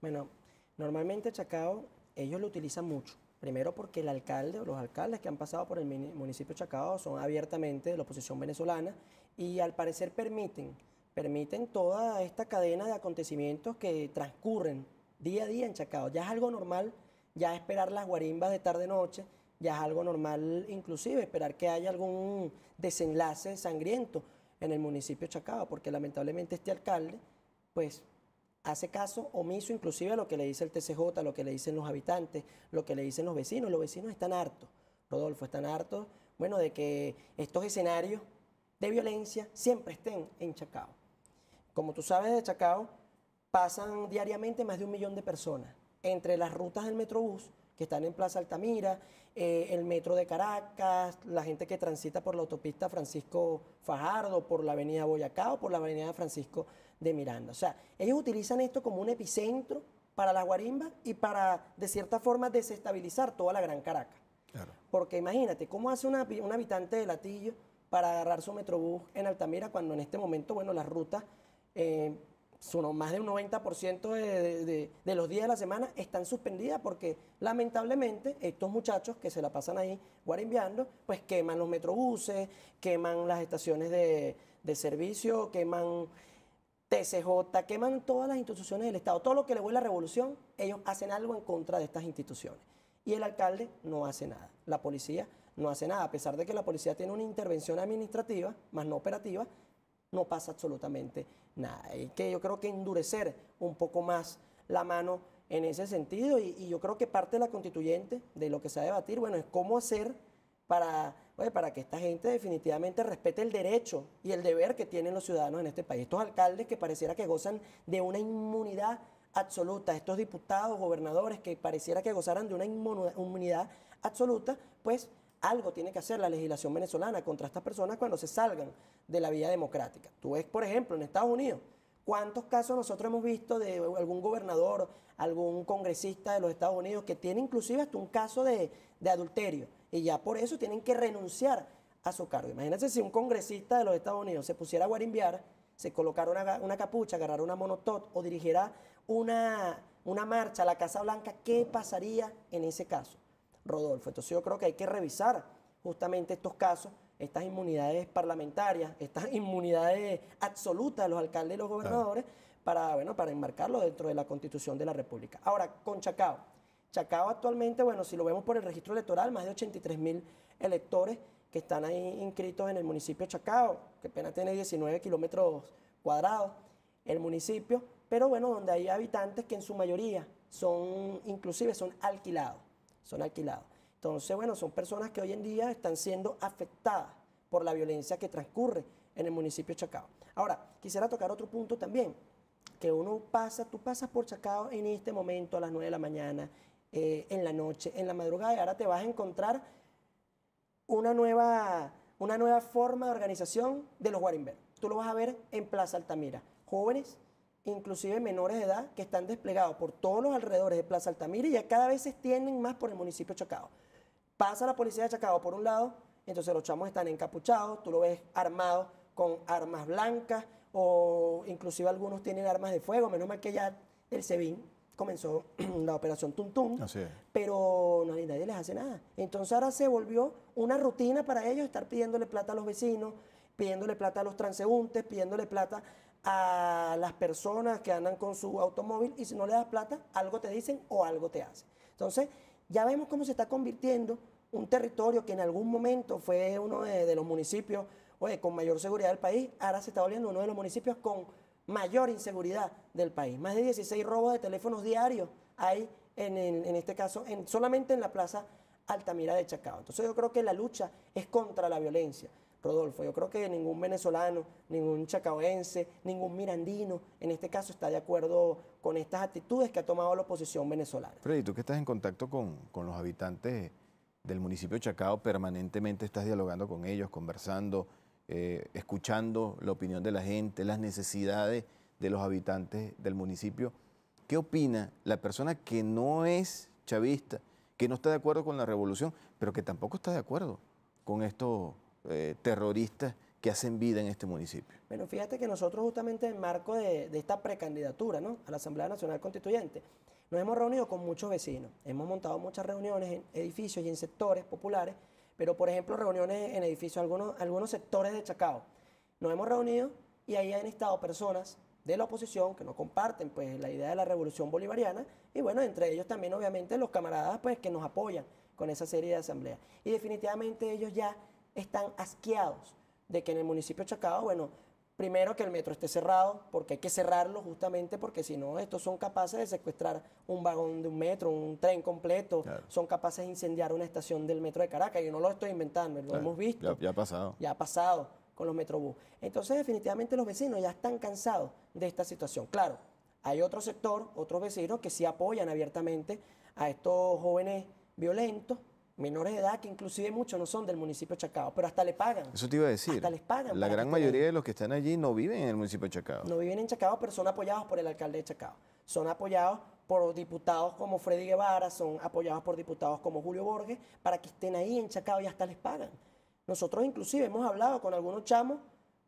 Bueno, normalmente Chacao, ellos lo utilizan mucho. Primero porque el alcalde o los alcaldes que han pasado por el municipio de Chacao son abiertamente de la oposición venezolana y al parecer permiten, permiten toda esta cadena de acontecimientos que transcurren día a día en Chacao. Ya es algo normal, ya esperar las guarimbas de tarde-noche, ya es algo normal inclusive esperar que haya algún desenlace sangriento en el municipio de Chacao, porque lamentablemente este alcalde, pues hace caso omiso inclusive a lo que le dice el TCJ, a lo que le dicen los habitantes, lo que le dicen los vecinos. Los vecinos están hartos, Rodolfo, están hartos, bueno, de que estos escenarios de violencia siempre estén en Chacao. Como tú sabes, de Chacao pasan diariamente más de un millón de personas entre las rutas del Metrobús, que están en Plaza Altamira, eh, el metro de Caracas, la gente que transita por la autopista Francisco Fajardo, por la avenida Boyacá o por la avenida Francisco de Miranda. O sea, ellos utilizan esto como un epicentro para la guarimba y para, de cierta forma, desestabilizar toda la Gran Caracas. Porque imagínate, ¿cómo hace un habitante de Latillo para agarrar su metrobús en Altamira cuando en este momento, bueno, las rutas... Eh, son más de un 90% de, los días de la semana están suspendidas porque lamentablemente estos muchachos que se la pasan ahí guarimbiando, pues queman los metrobuses, queman las estaciones de, servicio, queman TCJ, queman todas las instituciones del Estado. Todo lo que le huele a revolución, ellos hacen algo en contra de estas instituciones. Y el alcalde no hace nada. La policía no hace nada. A pesar de que la policía tiene una intervención administrativa, más no operativa, no pasa absolutamente hay que yo creo que endurecer un poco más la mano en ese sentido y, yo creo que parte de la constituyente, de lo que se va a debatir, bueno, es cómo hacer para, para que esta gente definitivamente respete el derecho y el deber que tienen los ciudadanos en este país. Estos alcaldes que pareciera que gozan de una inmunidad absoluta, estos diputados, gobernadores que pareciera que gozaran de una inmunidad absoluta, pues algo tiene que hacer la legislación venezolana contra estas personas cuando se salgan de la vía democrática. Tú ves, por ejemplo, en Estados Unidos, ¿cuántos casos nosotros hemos visto de algún gobernador, algún congresista de los Estados Unidos que tiene inclusive hasta un caso de, adulterio y ya por eso tienen que renunciar a su cargo? Imagínense si un congresista de los Estados Unidos se pusiera a guarimbiar, se colocara una, capucha, agarrara una monotot o dirigiera una, una marcha a la Casa Blanca, ¿qué pasaría en ese caso? Rodolfo. Entonces yo creo que hay que revisar justamente estos casos, estas inmunidades parlamentarias, estas inmunidades absolutas de los alcaldes y los gobernadores, para, bueno, para enmarcarlo dentro de la constitución de la República. Ahora, con Chacao. Chacao actualmente, bueno, si lo vemos por el registro electoral, más de 83 mil electores que están ahí inscritos en el municipio de Chacao, que apenas tiene 19 kilómetros cuadrados el municipio, pero bueno, donde hay habitantes que en su mayoría son, inclusive son alquilados son alquilados. Entonces, bueno, son personas que hoy en día están siendo afectadas por la violencia que transcurre en el municipio de Chacao. Ahora, quisiera tocar otro punto también, que uno pasa, tú pasas por Chacao en este momento a las 9 de la mañana, eh, en la noche, en la madrugada, y ahora te vas a encontrar una nueva, una nueva forma de organización de los guarimberos. Tú lo vas a ver en Plaza Altamira, jóvenes inclusive menores de edad, que están desplegados por todos los alrededores de Plaza Altamira y ya cada vez se extienden más por el municipio de Chacao. Pasa la policía de Chacao por un lado, entonces los chamos están encapuchados, tú lo ves armados con armas blancas o inclusive algunos tienen armas de fuego, menos mal que ya el SEBIN comenzó la operación Tum pero nadie les hace nada. Entonces ahora se volvió una rutina para ellos estar pidiéndole plata a los vecinos, pidiéndole plata a los transeúntes, pidiéndole plata a las personas que andan con su automóvil y si no le das plata, algo te dicen o algo te hacen. Entonces, ya vemos cómo se está convirtiendo un territorio que en algún momento fue uno de, los municipios con mayor seguridad del país, ahora se está volviendo uno de los municipios con mayor inseguridad del país. Más de 16 robos de teléfonos diarios hay en, en este caso, en, solamente en la Plaza Altamira de Chacao. Entonces yo creo que la lucha es contra la violencia. Rodolfo, yo creo que ningún venezolano, ningún chacaoense, ningún mirandino, en este caso, está de acuerdo con estas actitudes que ha tomado la oposición venezolana. Freddy, tú que estás en contacto con, los habitantes del municipio de Chacao, permanentemente estás dialogando con ellos, conversando, eh, escuchando la opinión de la gente, las necesidades de los habitantes del municipio. ¿Qué opina la persona que no es chavista, que no está de acuerdo con la revolución, pero que tampoco está de acuerdo con esto? Eh, terroristas que hacen vida en este municipio. Bueno, fíjate que nosotros justamente en marco de, esta precandidatura ¿no? a la Asamblea Nacional Constituyente, nos hemos reunido con muchos vecinos, hemos montado muchas reuniones en edificios y en sectores populares, pero por ejemplo reuniones en edificios, algunos, algunos sectores de Chacao. Nos hemos reunido y ahí han estado personas de la oposición que no comparten pues la idea de la revolución bolivariana y bueno, entre ellos también obviamente los camaradas pues que nos apoyan con esa serie de asambleas. Y definitivamente ellos ya están asqueados de que en el municipio de Chacao, bueno, primero que el metro esté cerrado, porque hay que cerrarlo justamente porque si no, estos son capaces de secuestrar un vagón de un metro, un tren completo, son capaces de incendiar una estación del metro de Caracas. Yo no lo estoy inventando, lo hemos visto. Ya, ya ha pasado. Ya ha pasado con los metrobús. Entonces, definitivamente los vecinos ya están cansados de esta situación. Claro, hay otro sector, otros vecinos que sí apoyan abiertamente a estos jóvenes violentos menores de edad que inclusive muchos no son del municipio de Chacao, pero hasta le pagan. Eso te iba a decir. Hasta les pagan. La gran mayoría de los que están allí no viven en el municipio de Chacao. No viven en Chacao, pero son apoyados por el alcalde de Chacao. Son apoyados por diputados como Freddy Guevara, son apoyados por diputados como Julio Borges, para que estén ahí en Chacao y hasta les pagan. Nosotros inclusive hemos hablado con algunos chamos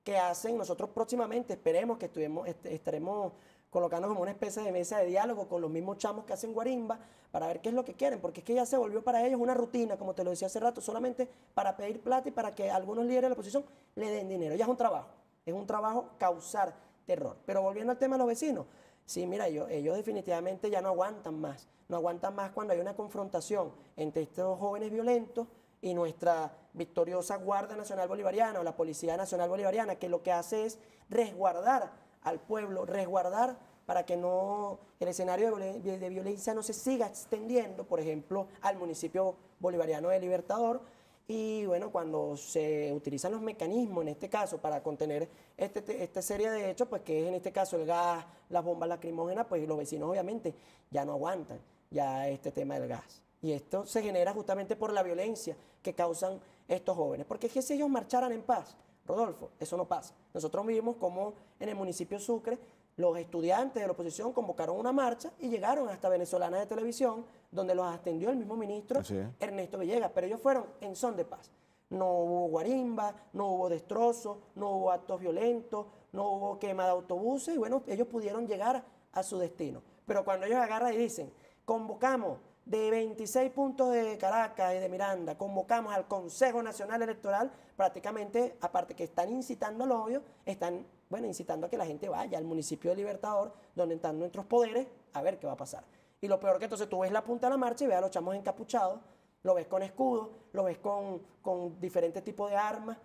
que hacen, nosotros próximamente esperemos que estuvimos, estaremos colocándonos como una especie de mesa de diálogo con los mismos chamos que hacen guarimba para ver qué es lo que quieren, porque es que ya se volvió para ellos una rutina, como te lo decía hace rato, solamente para pedir plata y para que algunos líderes de la oposición le den dinero. Ya es un trabajo, es un trabajo causar terror. Pero volviendo al tema de los vecinos, sí, mira, ellos, ellos definitivamente ya no aguantan más, no aguantan más cuando hay una confrontación entre estos jóvenes violentos y nuestra victoriosa Guardia Nacional Bolivariana o la Policía Nacional Bolivariana, que lo que hace es resguardar al pueblo, resguardar para que no el escenario de, violencia no se siga extendiendo, por ejemplo, al municipio bolivariano de Libertador. Y bueno, cuando se utilizan los mecanismos, en este caso, para contener este esta serie de hechos, pues que es en este caso el gas, las bombas lacrimógenas, pues los vecinos obviamente ya no aguantan ya este tema del gas. Y esto se genera justamente por la violencia que causan estos jóvenes. Porque es que si ellos marcharan en paz, Rodolfo, eso no pasa. Nosotros vimos como en el municipio Sucre los estudiantes de la oposición convocaron una marcha y llegaron hasta Venezolana de Televisión, donde los atendió el mismo ministro Ernesto Villegas, pero ellos fueron en son de paz. No hubo guarimba, no hubo destrozos, no hubo actos violentos, no hubo quema de autobuses y bueno, ellos pudieron llegar a su destino. Pero cuando ellos agarran y dicen, convocamos de 26 puntos de Caracas y de Miranda, convocamos al Consejo Nacional Electoral, prácticamente, aparte que están incitando al obvio, están, bueno, incitando a que la gente vaya al municipio de Libertador, donde están nuestros poderes, a ver qué va a pasar. Y lo peor que entonces tú ves la punta de la marcha y ves a los chamos encapuchados, lo ves con escudos, lo ves con, con diferentes tipos de armas,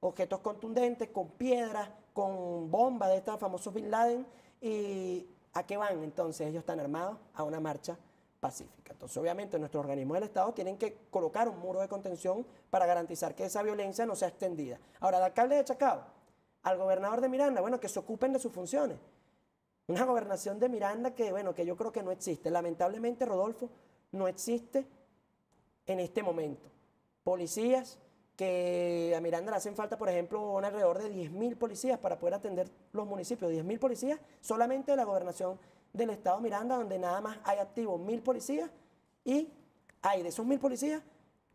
objetos contundentes, con piedras, con bombas de estos famosos Bin Laden. ¿Y a qué van entonces? Ellos están armados a una marcha pacífica. Entonces, obviamente, nuestros organismos del Estado tienen que colocar un muro de contención para garantizar que esa violencia no sea extendida. Ahora, al alcalde de Chacao, al gobernador de Miranda, bueno, que se ocupen de sus funciones. Una gobernación de Miranda que, bueno, que yo creo que no existe. Lamentablemente, Rodolfo, no existe en este momento. Policías que a Miranda le hacen falta, por ejemplo, un alrededor de 10.000 policías para poder atender los municipios. 10.000 policías solamente la gobernación del estado Miranda, donde nada más hay activos mil policías y hay de esos mil policías,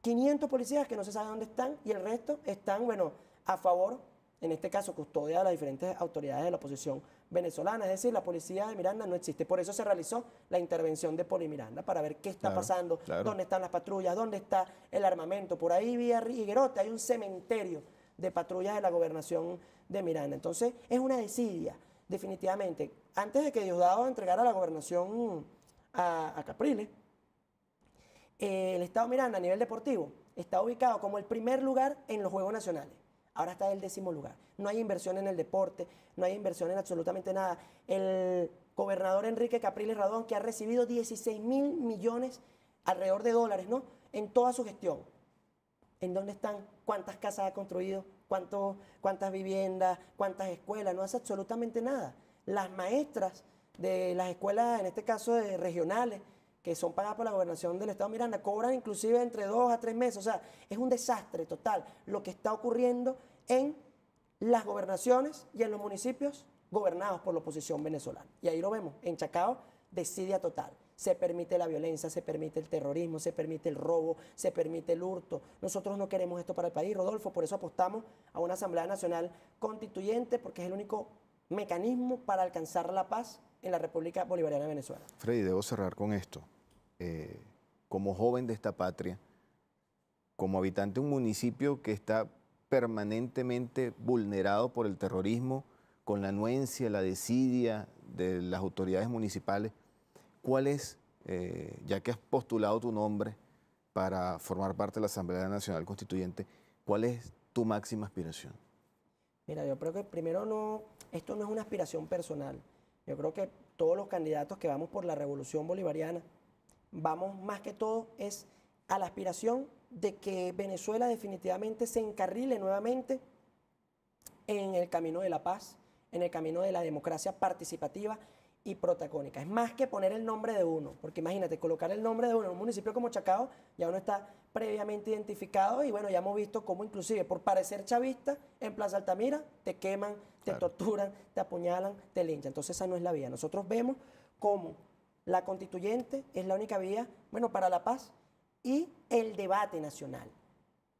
500 policías que no se sabe dónde están y el resto están, bueno, a favor, en este caso, custodia de las diferentes autoridades de la oposición venezolana. Es decir, la policía de Miranda no existe. Por eso se realizó la intervención de Poli Miranda para ver qué está pasando, dónde están las patrullas, dónde está el armamento. Por ahí, vía Riguerote hay un cementerio de patrullas de la gobernación de Miranda. Entonces, es una desidia, definitivamente antes de que Diosdado entregara la gobernación a, Capriles, eh, el Estado Miranda a nivel deportivo está ubicado como el primer lugar en los Juegos Nacionales. Ahora está en el décimo lugar. No hay inversión en el deporte, no hay inversión en absolutamente nada. El gobernador Enrique Capriles Radón, que ha recibido 16 mil millones, alrededor de dólares, ¿no? En toda su gestión. ¿En dónde están? ¿Cuántas casas ha construido? ¿Cuántas viviendas? ¿Cuántas escuelas? No hace absolutamente nada las maestras de las escuelas, en este caso de regionales, que son pagadas por la gobernación del Estado Miranda, cobran inclusive entre dos a tres meses. O sea, es un desastre total lo que está ocurriendo en las gobernaciones y en los municipios gobernados por la oposición venezolana. Y ahí lo vemos, en Chacao, desidia total. Se permite la violencia, se permite el terrorismo, se permite el robo, se permite el hurto. Nosotros no queremos esto para el país, Rodolfo, por eso apostamos a una Asamblea Nacional Constituyente, porque es el único mecanismo para alcanzar la paz en la República Bolivariana de Venezuela. Freddy, debo cerrar con esto. Eh, como joven de esta patria, como habitante de un municipio que está permanentemente vulnerado por el terrorismo, con la anuencia, la desidia de las autoridades municipales, ¿cuál es, eh, ya que has postulado tu nombre para formar parte de la Asamblea Nacional Constituyente, cuál es tu máxima aspiración? Mira, yo creo que primero no, esto no es una aspiración personal. Yo creo que todos los candidatos que vamos por la revolución bolivariana, vamos más que todo es a la aspiración de que Venezuela definitivamente se encarrile nuevamente en el camino de la paz, en el camino de la democracia participativa, y protagónica. Es más que poner el nombre de uno, porque imagínate, colocar el nombre de uno en un municipio como Chacao, ya uno está previamente identificado y bueno, ya hemos visto cómo inclusive por parecer chavista, en Plaza Altamira te queman, te torturan, te apuñalan, te linchan. Entonces esa no es la vía. Nosotros vemos cómo la constituyente es la única vía, bueno, para la paz y el debate nacional.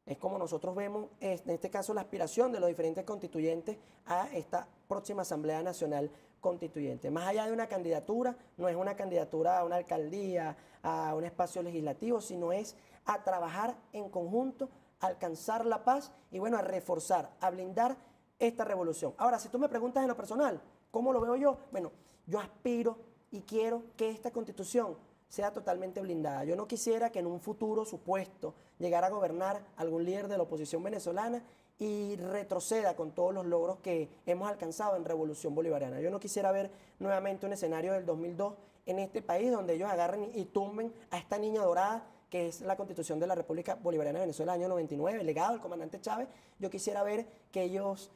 Es como nosotros vemos, en este caso, la aspiración de los diferentes constituyentes a esta próxima Asamblea Nacional constituyente. Más allá de una candidatura, no es una candidatura a una alcaldía, a un espacio legislativo, sino es a trabajar en conjunto, a alcanzar la paz y bueno, a reforzar, a blindar esta revolución. Ahora, si tú me preguntas en lo personal, ¿cómo lo veo yo? Bueno, yo aspiro y quiero que esta constitución sea totalmente blindada. Yo no quisiera que en un futuro supuesto llegara a gobernar algún líder de la oposición venezolana y retroceda con todos los logros que hemos alcanzado en Revolución Bolivariana. Yo no quisiera ver nuevamente un escenario del 2002 en este país donde ellos agarren y tumben a esta niña dorada que es la constitución de la República Bolivariana de Venezuela, año 99, legado del comandante Chávez. Yo quisiera ver que ellos,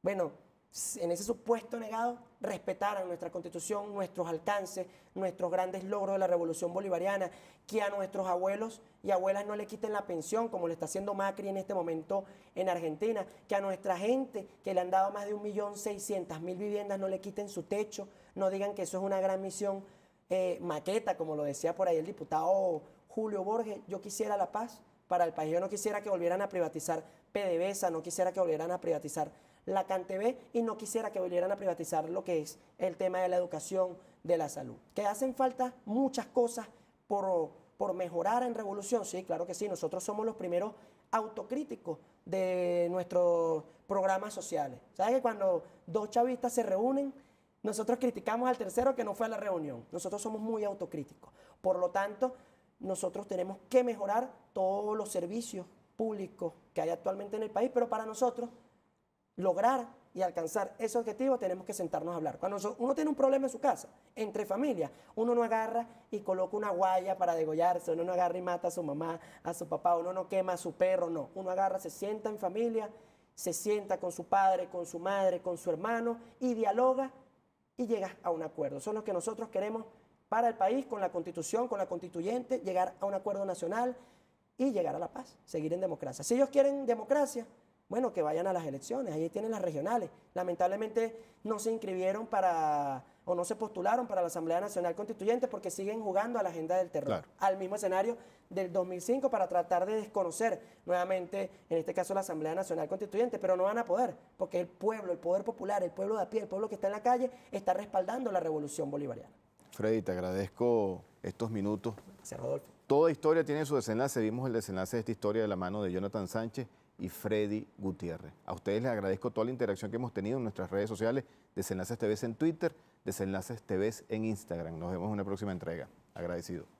bueno, en ese supuesto negado, respetaran nuestra constitución, nuestros alcances, nuestros grandes logros de la revolución bolivariana, que a nuestros abuelos y abuelas no le quiten la pensión, como lo está haciendo Macri en este momento en Argentina, que a nuestra gente, que le han dado más de 1.600.000 viviendas, no le quiten su techo, no digan que eso es una gran misión eh, maqueta, como lo decía por ahí el diputado Julio Borges, yo quisiera la paz para el país, yo no quisiera que volvieran a privatizar PDVSA, no quisiera que volvieran a privatizar la CanTV y no quisiera que volvieran a privatizar lo que es el tema de la educación, de la salud. Que hacen falta muchas cosas por, por mejorar en revolución, sí, claro que sí, nosotros somos los primeros autocríticos de nuestros programas sociales. ¿Sabes que cuando dos chavistas se reúnen, nosotros criticamos al tercero que no fue a la reunión? Nosotros somos muy autocríticos. Por lo tanto, nosotros tenemos que mejorar todos los servicios públicos que hay actualmente en el país, pero para nosotros lograr y alcanzar ese objetivo, tenemos que sentarnos a hablar. Cuando uno tiene un problema en su casa, entre familias, uno no agarra y coloca una guaya para degollarse, uno no agarra y mata a su mamá, a su papá, uno no quema a su perro, no. Uno agarra, se sienta en familia, se sienta con su padre, con su madre, con su hermano y dialoga y llega a un acuerdo. Son los que nosotros queremos para el país, con la constitución, con la constituyente, llegar a un acuerdo nacional y llegar a la paz, seguir en democracia. Si ellos quieren democracia, bueno, que vayan a las elecciones, ahí tienen las regionales. Lamentablemente no se inscribieron para o no se postularon para la Asamblea Nacional Constituyente porque siguen jugando a la agenda del terror, al mismo escenario del 2005 para tratar de desconocer nuevamente, en este caso, la Asamblea Nacional Constituyente, pero no van a poder, porque el pueblo, el poder popular, el pueblo de a pie, el pueblo que está en la calle, está respaldando la revolución bolivariana. Freddy, te agradezco estos minutos. Gracias, Rodolfo. Toda historia tiene su desenlace, vimos el desenlace de esta historia de la mano de Jonathan Sánchez y Freddy Gutiérrez. A ustedes les agradezco toda la interacción que hemos tenido en nuestras redes sociales, Desenlaces TV en Twitter, Desenlaces TV en Instagram. Nos vemos en una próxima entrega. Agradecido.